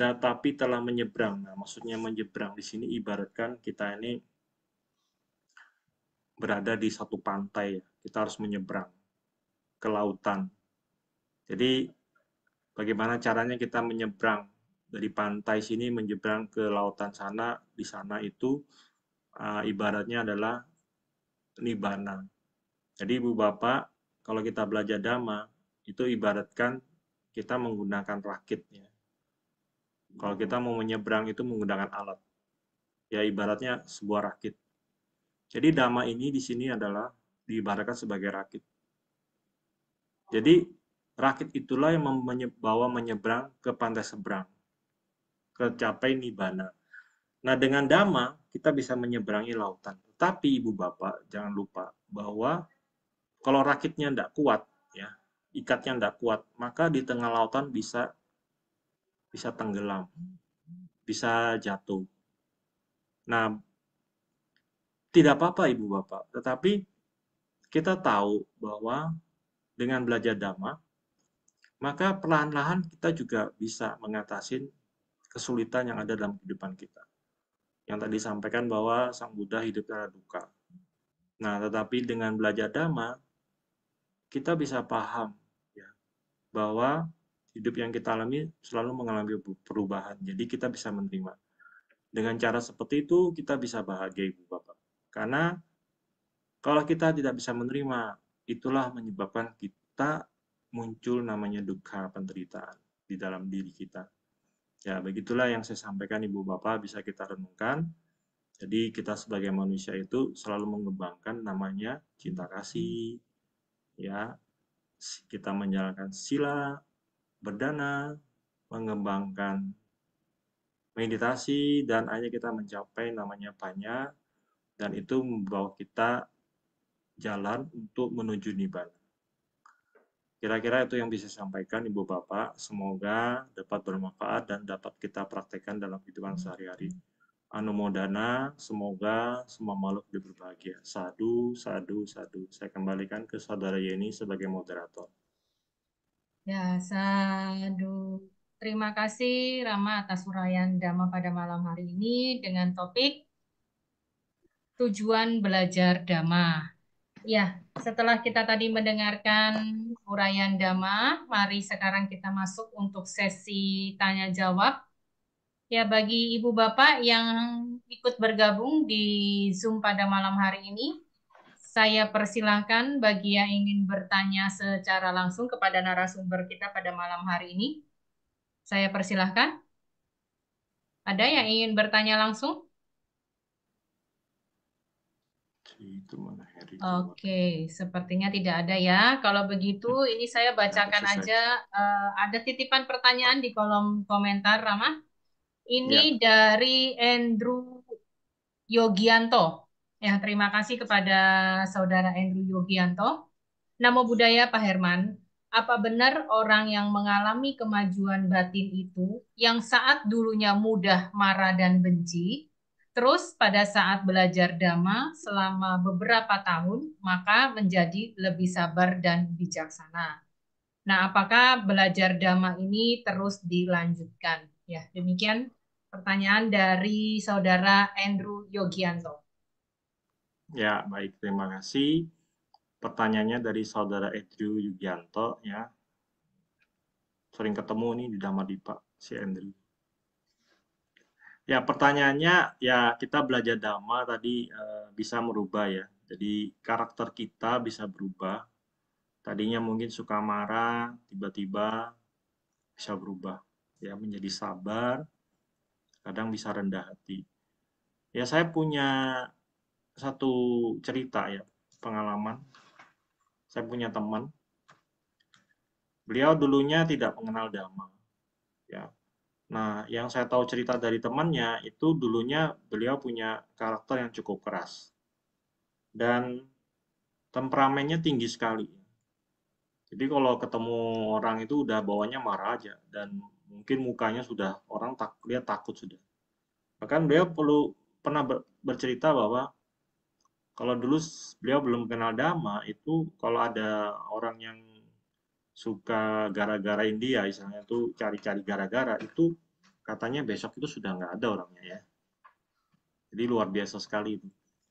D: Tetapi telah menyeberang. Nah, maksudnya menyeberang di sini ibaratkan kita ini berada di satu pantai ya. Kita harus menyeberang ke lautan. Jadi bagaimana caranya kita menyeberang dari pantai sini menyeberang ke lautan sana di sana itu uh, ibaratnya adalah nibana. Jadi Ibu Bapak, kalau kita belajar dhamma itu ibaratkan kita menggunakan rakitnya. Kalau hmm. kita mau menyeberang itu menggunakan alat. Ya ibaratnya sebuah rakit. Jadi dhamma ini di sini adalah diibaratkan sebagai rakit. Jadi rakit itulah yang membawa menyeberang ke pantai seberang tercapai nibana. Nah, dengan dhamma kita bisa menyeberangi lautan. Tapi Ibu Bapak jangan lupa bahwa kalau rakitnya tidak kuat, ya ikatnya tidak kuat, maka di tengah lautan bisa bisa tenggelam, bisa jatuh. Nah, tidak apa-apa Ibu Bapak, tetapi kita tahu bahwa dengan belajar dhamma, maka perlahan-lahan kita juga bisa mengatasi kesulitan yang ada dalam kehidupan kita. Yang tadi sampaikan bahwa Sang Buddha hidup karena duka. Nah, tetapi dengan belajar dhamma, kita bisa paham ya, bahwa hidup yang kita alami selalu mengalami perubahan. Jadi kita bisa menerima. Dengan cara seperti itu, kita bisa bahagia, Ibu Bapak. Karena kalau kita tidak bisa menerima, itulah menyebabkan kita muncul namanya duka, penderitaan di dalam diri kita. Ya, begitulah yang saya sampaikan Ibu Bapak bisa kita renungkan. Jadi kita sebagai manusia itu selalu mengembangkan namanya cinta kasih. Ya. Kita menjalankan sila, berdana, mengembangkan meditasi dan hanya kita mencapai namanya banyak dan itu membawa kita jalan untuk menuju nibbana. Kira-kira itu yang bisa sampaikan Ibu Bapak, semoga dapat bermanfaat dan dapat kita praktekkan dalam kehidupan sehari-hari. Anumodana, semoga semua makhluk hidup berbahagia. Sadu, sadu, sadu. Saya kembalikan ke saudara Yeni sebagai moderator.
A: Ya, sadu. Terima kasih Rama atas uraian Dhamma pada malam hari ini dengan topik tujuan belajar Dhamma. Ya, setelah kita tadi mendengarkan uraian dhamma, mari sekarang kita masuk untuk sesi tanya jawab. Ya, bagi Ibu Bapak yang ikut bergabung di Zoom pada malam hari ini, saya persilahkan bagi yang ingin bertanya secara langsung kepada narasumber kita pada malam hari ini. Saya persilahkan. Ada yang ingin bertanya langsung?
E: Oke,
A: okay, sepertinya tidak ada ya. Kalau begitu, ini saya bacakan nah, aja. Uh, ada titipan pertanyaan di kolom komentar, Ramah. Ini ya. dari Andrew Yogianto. Ya, terima kasih kepada saudara Andrew Yogianto. Namo Budaya Pak Herman. Apa benar orang yang mengalami kemajuan batin itu, yang saat dulunya mudah marah dan benci, Terus pada saat belajar dhamma selama beberapa tahun, maka menjadi lebih sabar dan bijaksana. Nah, apakah belajar dhamma ini terus dilanjutkan? Ya, demikian pertanyaan dari saudara Andrew Yogianto.
D: Ya, baik terima kasih. Pertanyaannya dari saudara Andrew Yogianto ya. Sering ketemu nih di Dhamma Dipa si Andrew. Ya, pertanyaannya ya kita belajar dhamma tadi e, bisa merubah ya. Jadi karakter kita bisa berubah. Tadinya mungkin suka marah, tiba-tiba bisa berubah ya menjadi sabar, kadang bisa rendah hati. Ya saya punya satu cerita ya, pengalaman. Saya punya teman. Beliau dulunya tidak mengenal dhamma. Ya, Nah, yang saya tahu cerita dari temannya itu dulunya beliau punya karakter yang cukup keras. Dan temperamennya tinggi sekali. Jadi kalau ketemu orang itu udah bawanya marah aja dan mungkin mukanya sudah orang tak lihat takut sudah. Bahkan beliau perlu pernah ber, bercerita bahwa kalau dulu beliau belum kenal Dama itu kalau ada orang yang suka gara-gara India misalnya tuh cari-cari gara-gara itu katanya besok itu sudah nggak ada orangnya ya jadi luar biasa sekali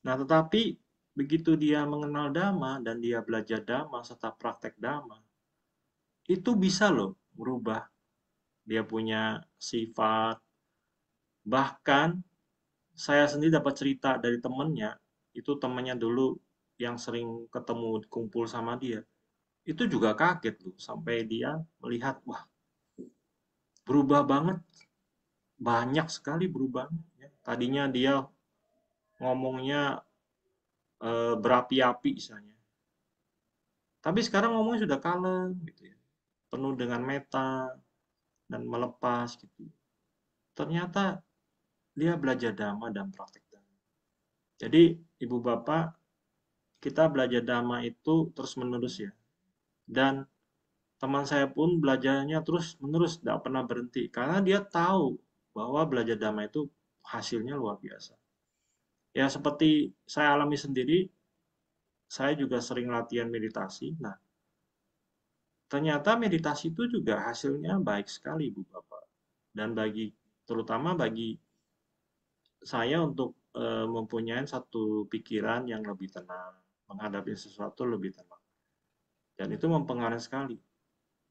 D: nah tetapi begitu dia mengenal dhamma dan dia belajar dhamma serta praktek dhamma itu bisa loh merubah dia punya sifat bahkan saya sendiri dapat cerita dari temennya itu temennya dulu yang sering ketemu kumpul sama dia itu juga kaget loh sampai dia melihat wah berubah banget banyak sekali berubah ya. tadinya dia ngomongnya e, berapi-api misalnya tapi sekarang ngomongnya sudah kalem gitu ya penuh dengan meta dan melepas gitu ternyata dia belajar dhamma dan praktek dhamma jadi ibu bapak kita belajar dhamma itu terus menerus ya dan teman saya pun belajarnya terus menerus tidak pernah berhenti karena dia tahu bahwa belajar damai itu hasilnya luar biasa ya seperti saya alami sendiri saya juga sering latihan meditasi nah ternyata meditasi itu juga hasilnya baik sekali bu bapak dan bagi terutama bagi saya untuk eh, mempunyai satu pikiran yang lebih tenang menghadapi sesuatu lebih tenang dan itu mempengaruhi sekali.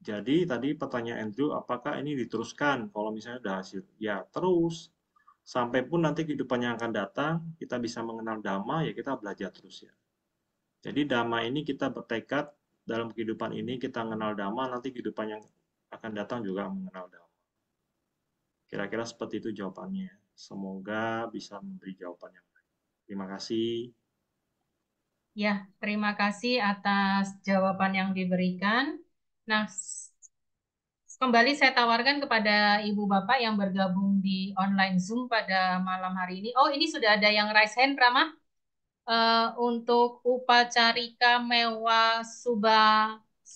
D: Jadi tadi pertanyaan Andrew, apakah ini diteruskan kalau misalnya sudah hasil? Ya terus, sampai pun nanti kehidupan yang akan datang, kita bisa mengenal dhamma, ya kita belajar terus ya. Jadi dhamma ini kita bertekad dalam kehidupan ini kita mengenal dhamma, nanti kehidupan yang akan datang juga mengenal dhamma. Kira-kira seperti itu jawabannya. Semoga bisa memberi jawaban yang baik. Terima kasih.
A: Ya, terima kasih atas jawaban yang diberikan. Nah, kembali saya tawarkan kepada Ibu Bapak yang bergabung di online Zoom pada malam hari ini. Oh, ini sudah ada yang raise hand, Rama, uh, untuk upacarika mewah Suba,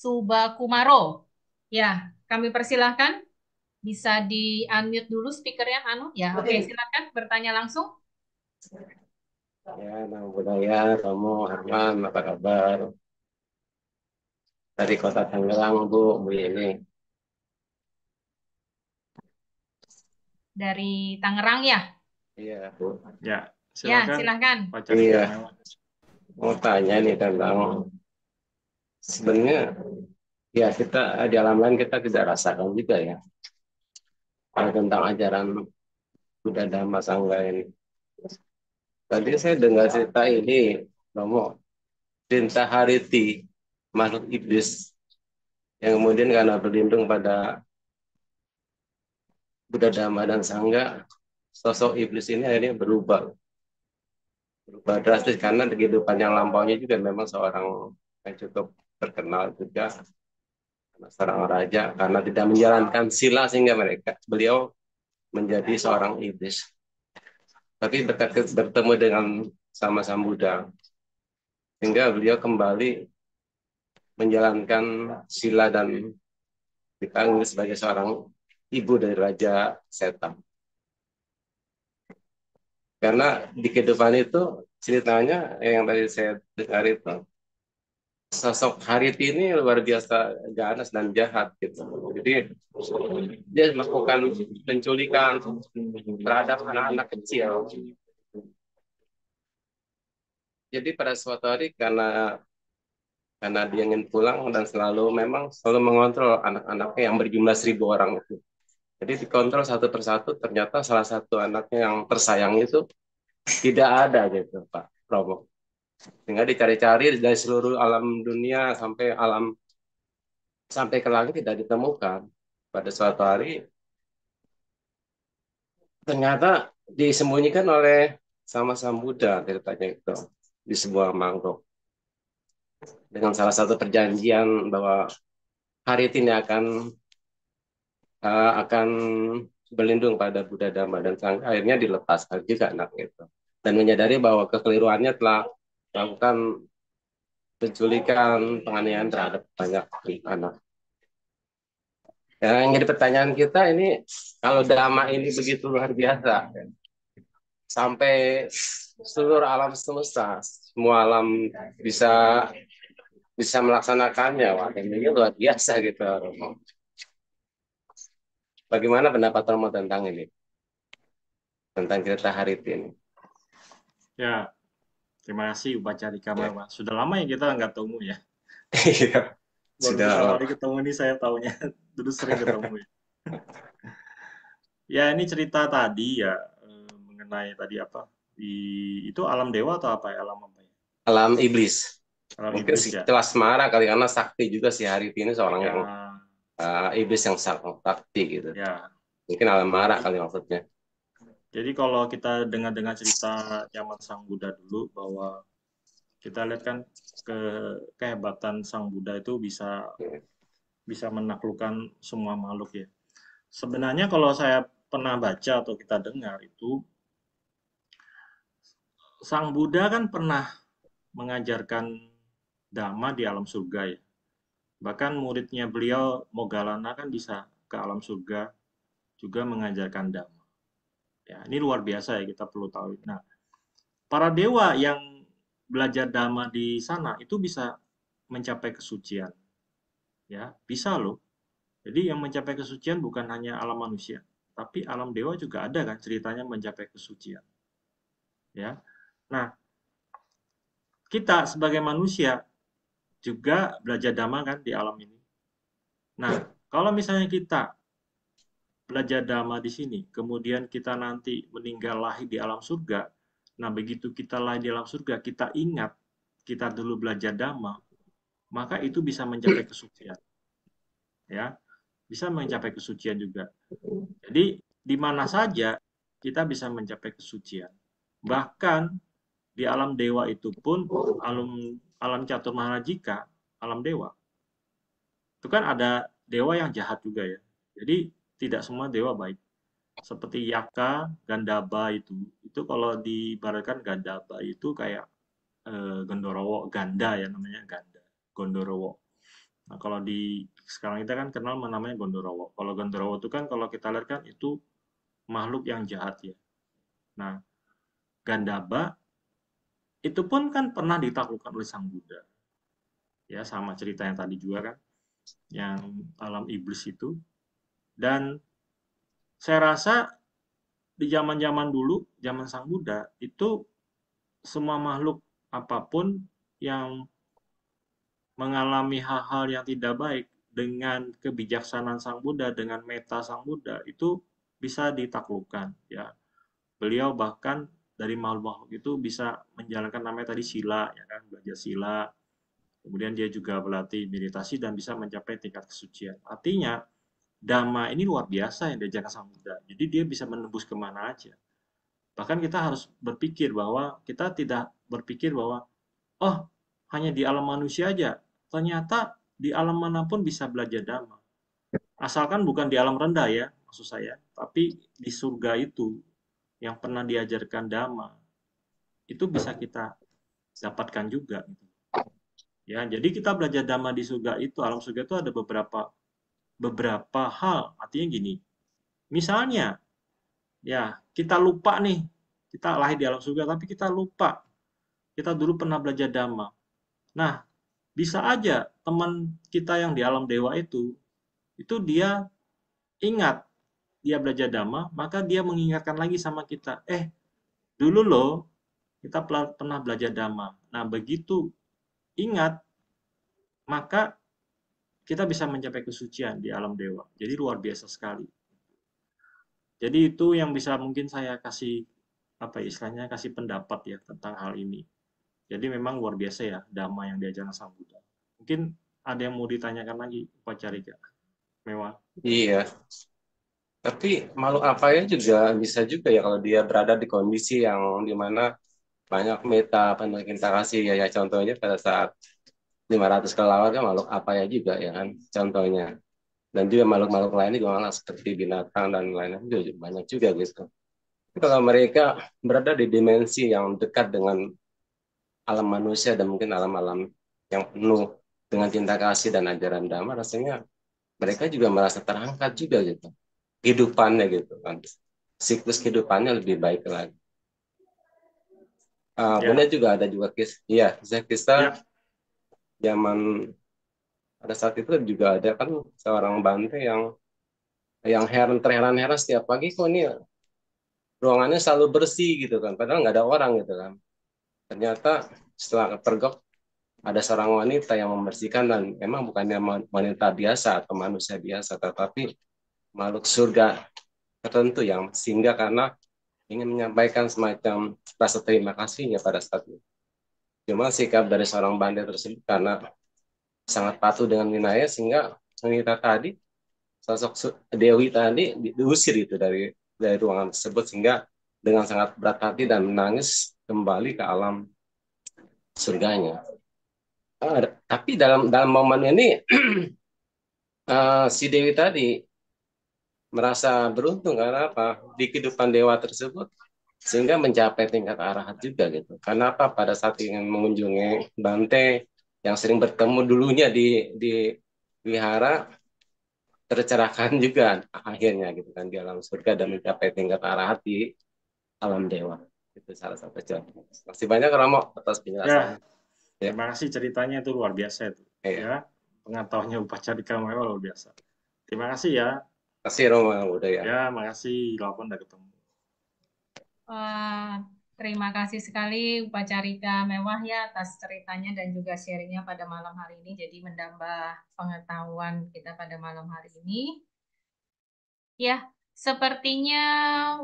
A: Suba Kumaro. Ya, kami persilahkan. Bisa di-unmute dulu speakernya, Anu. Ya, oke, okay, silakan bertanya langsung.
E: Ya, nama budaya, kamu Arman, apa kabar? Dari kota Tangerang, Bu, Bu Yeni.
A: Dari Tangerang ya?
E: Iya, Bu. Ya, silakan. Ya, silakan. Iya. Mau tanya nih tentang sebenarnya ya kita di alam lain kita tidak rasakan juga ya tentang ajaran budaya Dhamma Sangga ini Tadi saya dengar cerita ini, Romo, cinta Hariti, makhluk iblis, yang kemudian karena berlindung pada Buddha Dhamma dan Sangga, sosok iblis ini akhirnya berubah. Berubah drastis karena kehidupan yang lampaunya juga memang seorang yang cukup terkenal juga seorang raja karena tidak menjalankan sila sehingga mereka beliau menjadi seorang iblis tapi dekat bertemu dengan sama sang Buddha sehingga beliau kembali menjalankan sila dan dipanggil sebagai seorang ibu dari raja setan karena di kehidupan itu ceritanya yang tadi saya dengar itu sosok Hariti ini luar biasa ganas dan jahat gitu. Jadi dia melakukan penculikan terhadap anak-anak kecil. Jadi pada suatu hari karena karena dia ingin pulang dan selalu memang selalu mengontrol anak-anaknya yang berjumlah seribu orang itu. Jadi dikontrol satu persatu ternyata salah satu anaknya yang tersayang itu tidak ada gitu Pak Romo sehingga dicari-cari dari seluruh alam dunia sampai alam sampai ke langit tidak ditemukan pada suatu hari ternyata disembunyikan oleh sama sama Buddha ceritanya itu di sebuah mangkok dengan salah satu perjanjian bahwa hari ini akan uh, akan berlindung pada Buddha Dhamma dan akhirnya dilepaskan juga anak itu dan menyadari bahwa kekeliruannya telah melakukan penculikan, penganiayaan terhadap banyak anak. Yang jadi pertanyaan kita ini, kalau drama ini begitu luar biasa, sampai seluruh alam semesta, semua alam bisa bisa melaksanakannya, wah ini luar biasa gitu. Romo. Bagaimana pendapat Romo tentang ini? Tentang cerita hari ini.
D: Ya, Terima kasih upacara di iya. kamar, Pak. Sudah lama ya kita nggak ketemu ya. Iya. Sudah. Baru ketemu ini saya tahunya *laughs* dulu sering ketemu. Ya. ya ini cerita tadi ya eh, mengenai tadi apa di
E: itu alam dewa atau apa ya alam apa ya? Alam iblis. Alam Mungkin iblis, ya. kelas marah kali karena sakti juga si Harif ini seorang ya. yang uh, iblis yang sakti gitu. Ya. Mungkin alam marah kali maksudnya.
D: Jadi kalau kita dengar-dengar cerita zaman Sang Buddha dulu bahwa kita lihat kan ke kehebatan Sang Buddha itu bisa bisa menaklukkan semua makhluk ya. Sebenarnya kalau saya pernah baca atau kita dengar itu Sang Buddha kan pernah mengajarkan dhamma di alam surga ya. Bahkan muridnya beliau Mogalana kan bisa ke alam surga juga mengajarkan dhamma. Ya, ini luar biasa ya kita perlu tahu. Nah, para dewa yang belajar dhamma di sana itu bisa mencapai kesucian. Ya, bisa loh. Jadi yang mencapai kesucian bukan hanya alam manusia, tapi alam dewa juga ada kan ceritanya mencapai kesucian. Ya. Nah, kita sebagai manusia juga belajar dhamma kan di alam ini. Nah, kalau misalnya kita belajar dhamma di sini, kemudian kita nanti meninggal lahir di alam surga, nah begitu kita lahir di alam surga, kita ingat, kita dulu belajar dhamma, maka itu bisa mencapai kesucian. Ya, bisa mencapai kesucian juga. Jadi di mana saja kita bisa mencapai kesucian. Bahkan di alam dewa itu pun alam alam catur maharajika, alam dewa. Itu kan ada dewa yang jahat juga ya. Jadi tidak semua dewa baik. Seperti Yaka, Gandaba itu, itu kalau diibaratkan Gandaba itu kayak e, Gondorowo, Ganda ya namanya Ganda, Gondorowo. Nah, kalau di sekarang kita kan kenal namanya Gondorowo. Kalau Gondorowo itu kan kalau kita lihat kan itu makhluk yang jahat ya. Nah, Gandaba itu pun kan pernah ditaklukkan oleh Sang Buddha. Ya, sama cerita yang tadi juga kan, yang alam iblis itu dan saya rasa di zaman-zaman dulu, zaman Sang Buddha, itu semua makhluk apapun yang mengalami hal-hal yang tidak baik dengan kebijaksanaan Sang Buddha, dengan meta Sang Buddha, itu bisa ditaklukkan. ya Beliau bahkan dari makhluk-makhluk itu bisa menjalankan namanya tadi sila, ya kan, belajar sila, kemudian dia juga berlatih meditasi dan bisa mencapai tingkat kesucian. Artinya, Dama ini luar biasa yang diajarkan sama Buddha. Jadi dia bisa menembus kemana aja. Bahkan kita harus berpikir bahwa kita tidak berpikir bahwa oh hanya di alam manusia aja. Ternyata di alam manapun bisa belajar dama, Asalkan bukan di alam rendah ya, maksud saya. Tapi di surga itu yang pernah diajarkan dama itu bisa kita dapatkan juga. Gitu. Ya, jadi kita belajar dama di surga itu, alam surga itu ada beberapa beberapa hal. Artinya gini, misalnya, ya kita lupa nih, kita lahir di alam surga, tapi kita lupa. Kita dulu pernah belajar dhamma. Nah, bisa aja teman kita yang di alam dewa itu, itu dia ingat, dia belajar dhamma, maka dia mengingatkan lagi sama kita, eh, dulu loh, kita pernah belajar dhamma. Nah, begitu ingat, maka kita bisa mencapai kesucian di alam dewa. Jadi luar biasa sekali. Jadi itu yang bisa mungkin saya kasih apa istilahnya kasih pendapat ya tentang hal ini. Jadi memang luar biasa ya damai yang diajarkan Sang Buddha. Mungkin ada yang mau ditanyakan lagi Pak Upacarika.
E: Mewah. Iya. Tapi malu apa ya juga bisa juga ya kalau dia berada di kondisi yang dimana banyak meta kasih ya, ya contohnya pada saat 500 kelelawar kan makhluk apa ya juga ya kan contohnya dan juga makhluk-makhluk lainnya juga malah seperti binatang dan lain-lain juga banyak juga gitu Tapi kalau mereka berada di dimensi yang dekat dengan alam manusia dan mungkin alam-alam yang penuh dengan cinta kasih dan ajaran damai rasanya mereka juga merasa terangkat juga gitu kehidupannya gitu kan siklus kehidupannya lebih baik lagi uh, ya. juga ada juga iya, kisah iya kisah-kisah ya zaman pada saat itu juga ada kan seorang Bante yang yang heran terheran-heran setiap pagi kok ini ruangannya selalu bersih gitu kan padahal nggak ada orang gitu kan ternyata setelah pergok ada seorang wanita yang membersihkan dan emang bukannya wanita biasa atau manusia biasa tetapi makhluk surga tertentu yang sehingga karena ingin menyampaikan semacam rasa terima kasihnya pada saat itu. Cuma sikap dari seorang bandel tersebut karena sangat patuh dengan Winaya sehingga wanita tadi sosok Dewi tadi diusir itu dari dari ruangan tersebut sehingga dengan sangat berat hati dan menangis kembali ke alam surganya. Uh, tapi dalam dalam momen ini uh, *clears throat* si Dewi tadi merasa beruntung karena apa? Di kehidupan dewa tersebut sehingga mencapai tingkat arahat juga gitu. Karena apa? Pada saat ingin mengunjungi Bante yang sering bertemu dulunya di di wihara tercerahkan *laughs* juga akhirnya gitu kan di alam surga dan mencapai tingkat arahat di alam dewa. Itu salah satu contoh. Masih banyak Ramo
D: atas penjelasan. Ya.
E: Ya. Terima kasih ceritanya itu luar biasa itu. Ya. ya.
D: Pengetahuannya di kamar luar biasa. Terima kasih ya. Terima kasih Roma udah ya. Ya, makasih. Walaupun udah ketemu.
A: Eh, terima kasih sekali Carika Mewah ya atas ceritanya dan juga sharingnya pada malam hari ini. Jadi menambah pengetahuan kita pada malam hari ini. Ya, sepertinya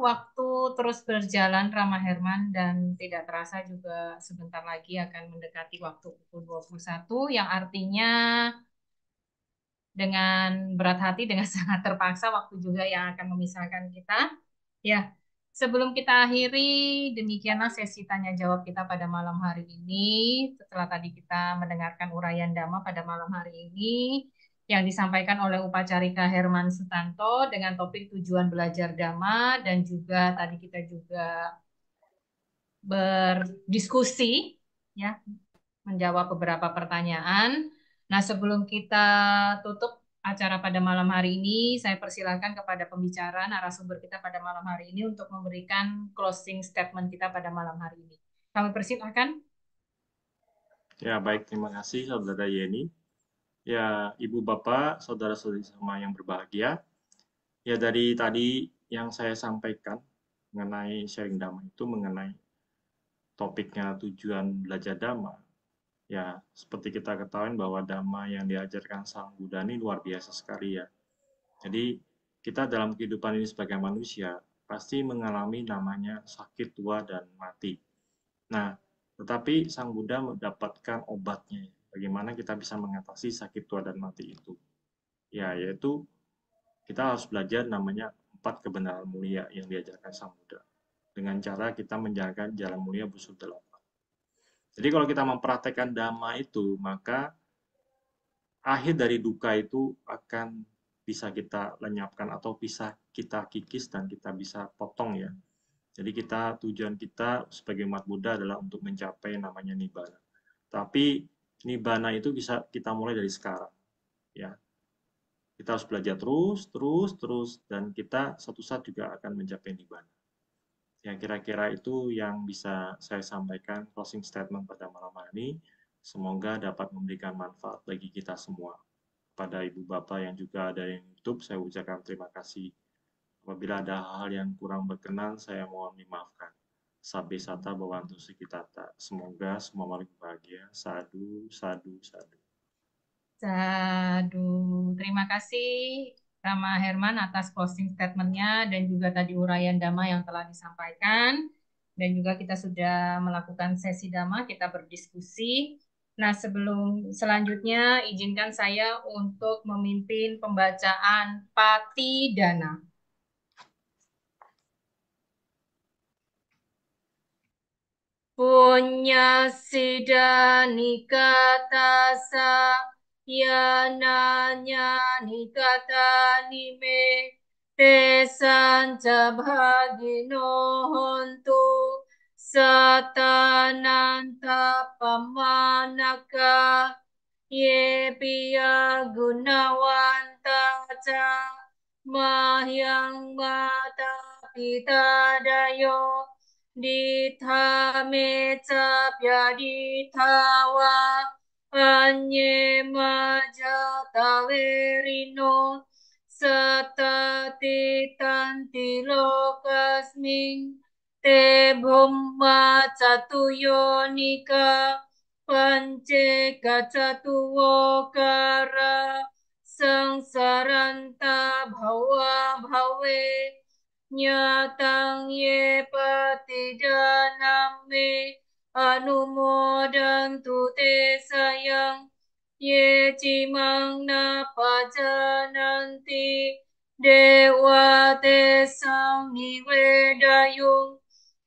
A: waktu terus berjalan Rama Herman dan tidak terasa juga sebentar lagi akan mendekati waktu pukul 21 yang artinya dengan berat hati dengan *laughs* sangat terpaksa waktu juga yang akan memisahkan kita. Ya, Sebelum kita akhiri, demikianlah sesi tanya jawab kita pada malam hari ini. Setelah tadi kita mendengarkan uraian dhamma pada malam hari ini yang disampaikan oleh Upacarika Herman Sutanto dengan topik tujuan belajar dhamma dan juga tadi kita juga berdiskusi ya menjawab beberapa pertanyaan. Nah, sebelum kita tutup acara pada malam hari ini. Saya persilahkan kepada pembicara narasumber kita pada malam hari ini untuk memberikan closing statement kita pada malam hari ini. Kami persilahkan.
D: Ya, baik. Terima kasih, Saudara Yeni. Ya, Ibu Bapak, Saudara-saudari semua yang berbahagia. Ya, dari tadi yang saya sampaikan mengenai sharing damai itu mengenai topiknya tujuan belajar damai. Ya, seperti kita ketahui bahwa dhamma yang diajarkan Sang Buddha ini luar biasa sekali ya. Jadi, kita dalam kehidupan ini sebagai manusia pasti mengalami namanya sakit tua dan mati. Nah, tetapi Sang Buddha mendapatkan obatnya. Bagaimana kita bisa mengatasi sakit tua dan mati itu? Ya, yaitu kita harus belajar namanya empat kebenaran mulia yang diajarkan Sang Buddha. Dengan cara kita menjalankan jalan mulia busur delapan jadi kalau kita mempraktekkan dhamma itu, maka akhir dari duka itu akan bisa kita lenyapkan atau bisa kita kikis dan kita bisa potong ya. Jadi kita tujuan kita sebagai umat Buddha adalah untuk mencapai namanya nibbana. Tapi nibbana itu bisa kita mulai dari sekarang. Ya. Kita harus belajar terus, terus, terus dan kita satu saat juga akan mencapai nibbana. Ya, kira-kira itu yang bisa saya sampaikan closing statement pada malam hari ini. Semoga dapat memberikan manfaat bagi kita semua. Pada Ibu Bapak yang juga ada di YouTube, saya ucapkan terima kasih. Apabila ada hal yang kurang berkenan, saya mohon dimaafkan. Sabi sata bawantu sekitata. Semoga semua malam bahagia. Sadu, sadu, sadu.
A: Sadu. Terima kasih Rama Herman atas closing statementnya dan juga tadi uraian dama yang telah disampaikan dan juga kita sudah melakukan sesi dama kita berdiskusi. Nah sebelum selanjutnya izinkan saya untuk memimpin pembacaan Pati Dana.
C: Punya sa yananya nikata nime pesan jabhadino hontu satananta pamanaka yepia gunawanta ca mahyang mata pita dayo ditha me ca pyaditawa Anyema tawerino satati tanti lokasming te bhumma catuyonika pance kacatuokara sangsaranta bhava bhave nyatang ye patidanam me anumodantu te sayang ye chimang na pajananti dewa te sang nivedayung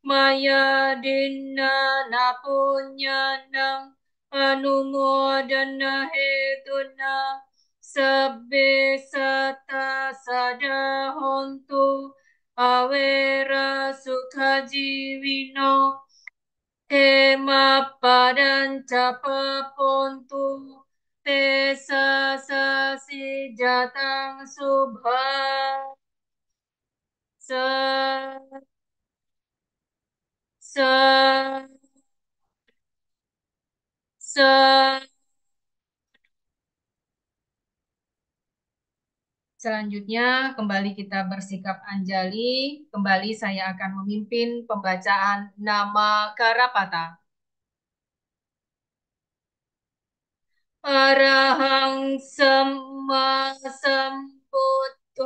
C: maya dinna na punyanang anumodana heduna sabbe satta sada hontu avera sukha jivino Ema capa papontu tesa sasi jatang subha sa sa
A: sa Selanjutnya, kembali kita bersikap Anjali. Kembali saya akan memimpin pembacaan nama Karapata. Arahang
C: Sama Sambuddho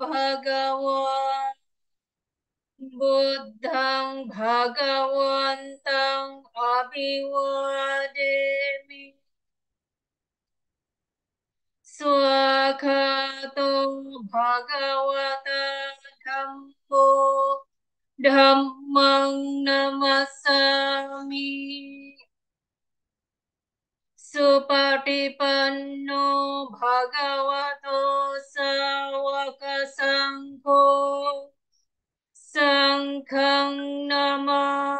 C: Bhagawan Buddhang Bhagawan Tang Abhiwademi Swakato Bhagavata Dhammo Dhammang Namasami Supatipanno Bhagavato Sawaka Sangho
A: Sangkang Nama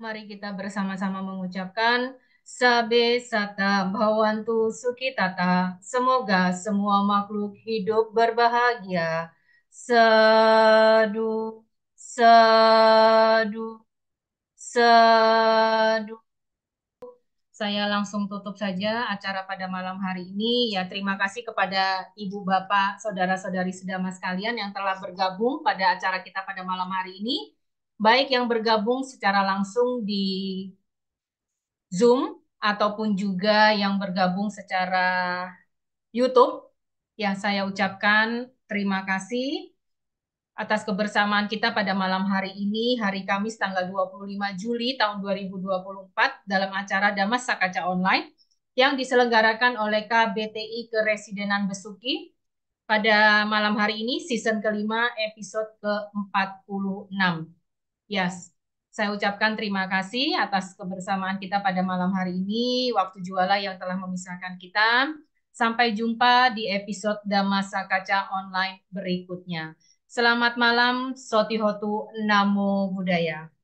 A: Mari kita bersama-sama mengucapkan Sabe sata bhavantu sukitata. Semoga semua makhluk hidup berbahagia. Sedu, sedu, sedu. Saya langsung tutup saja acara pada malam hari ini. Ya, terima kasih kepada Ibu, Bapak, saudara-saudari sedama sekalian yang telah bergabung pada acara kita pada malam hari ini. Baik yang bergabung secara langsung di Zoom ataupun juga yang bergabung secara YouTube yang saya ucapkan terima kasih atas kebersamaan kita pada malam hari ini, hari Kamis tanggal 25 Juli tahun 2024 dalam acara Damas Sakaca Online yang diselenggarakan oleh KBTI Keresidenan Besuki pada malam hari ini season kelima episode ke-46. Yes, saya ucapkan terima kasih atas kebersamaan kita pada malam hari ini, waktu jualah yang telah memisahkan kita. Sampai jumpa di episode Damasa Kaca Online berikutnya. Selamat malam, Soti Hotu Namo Budaya.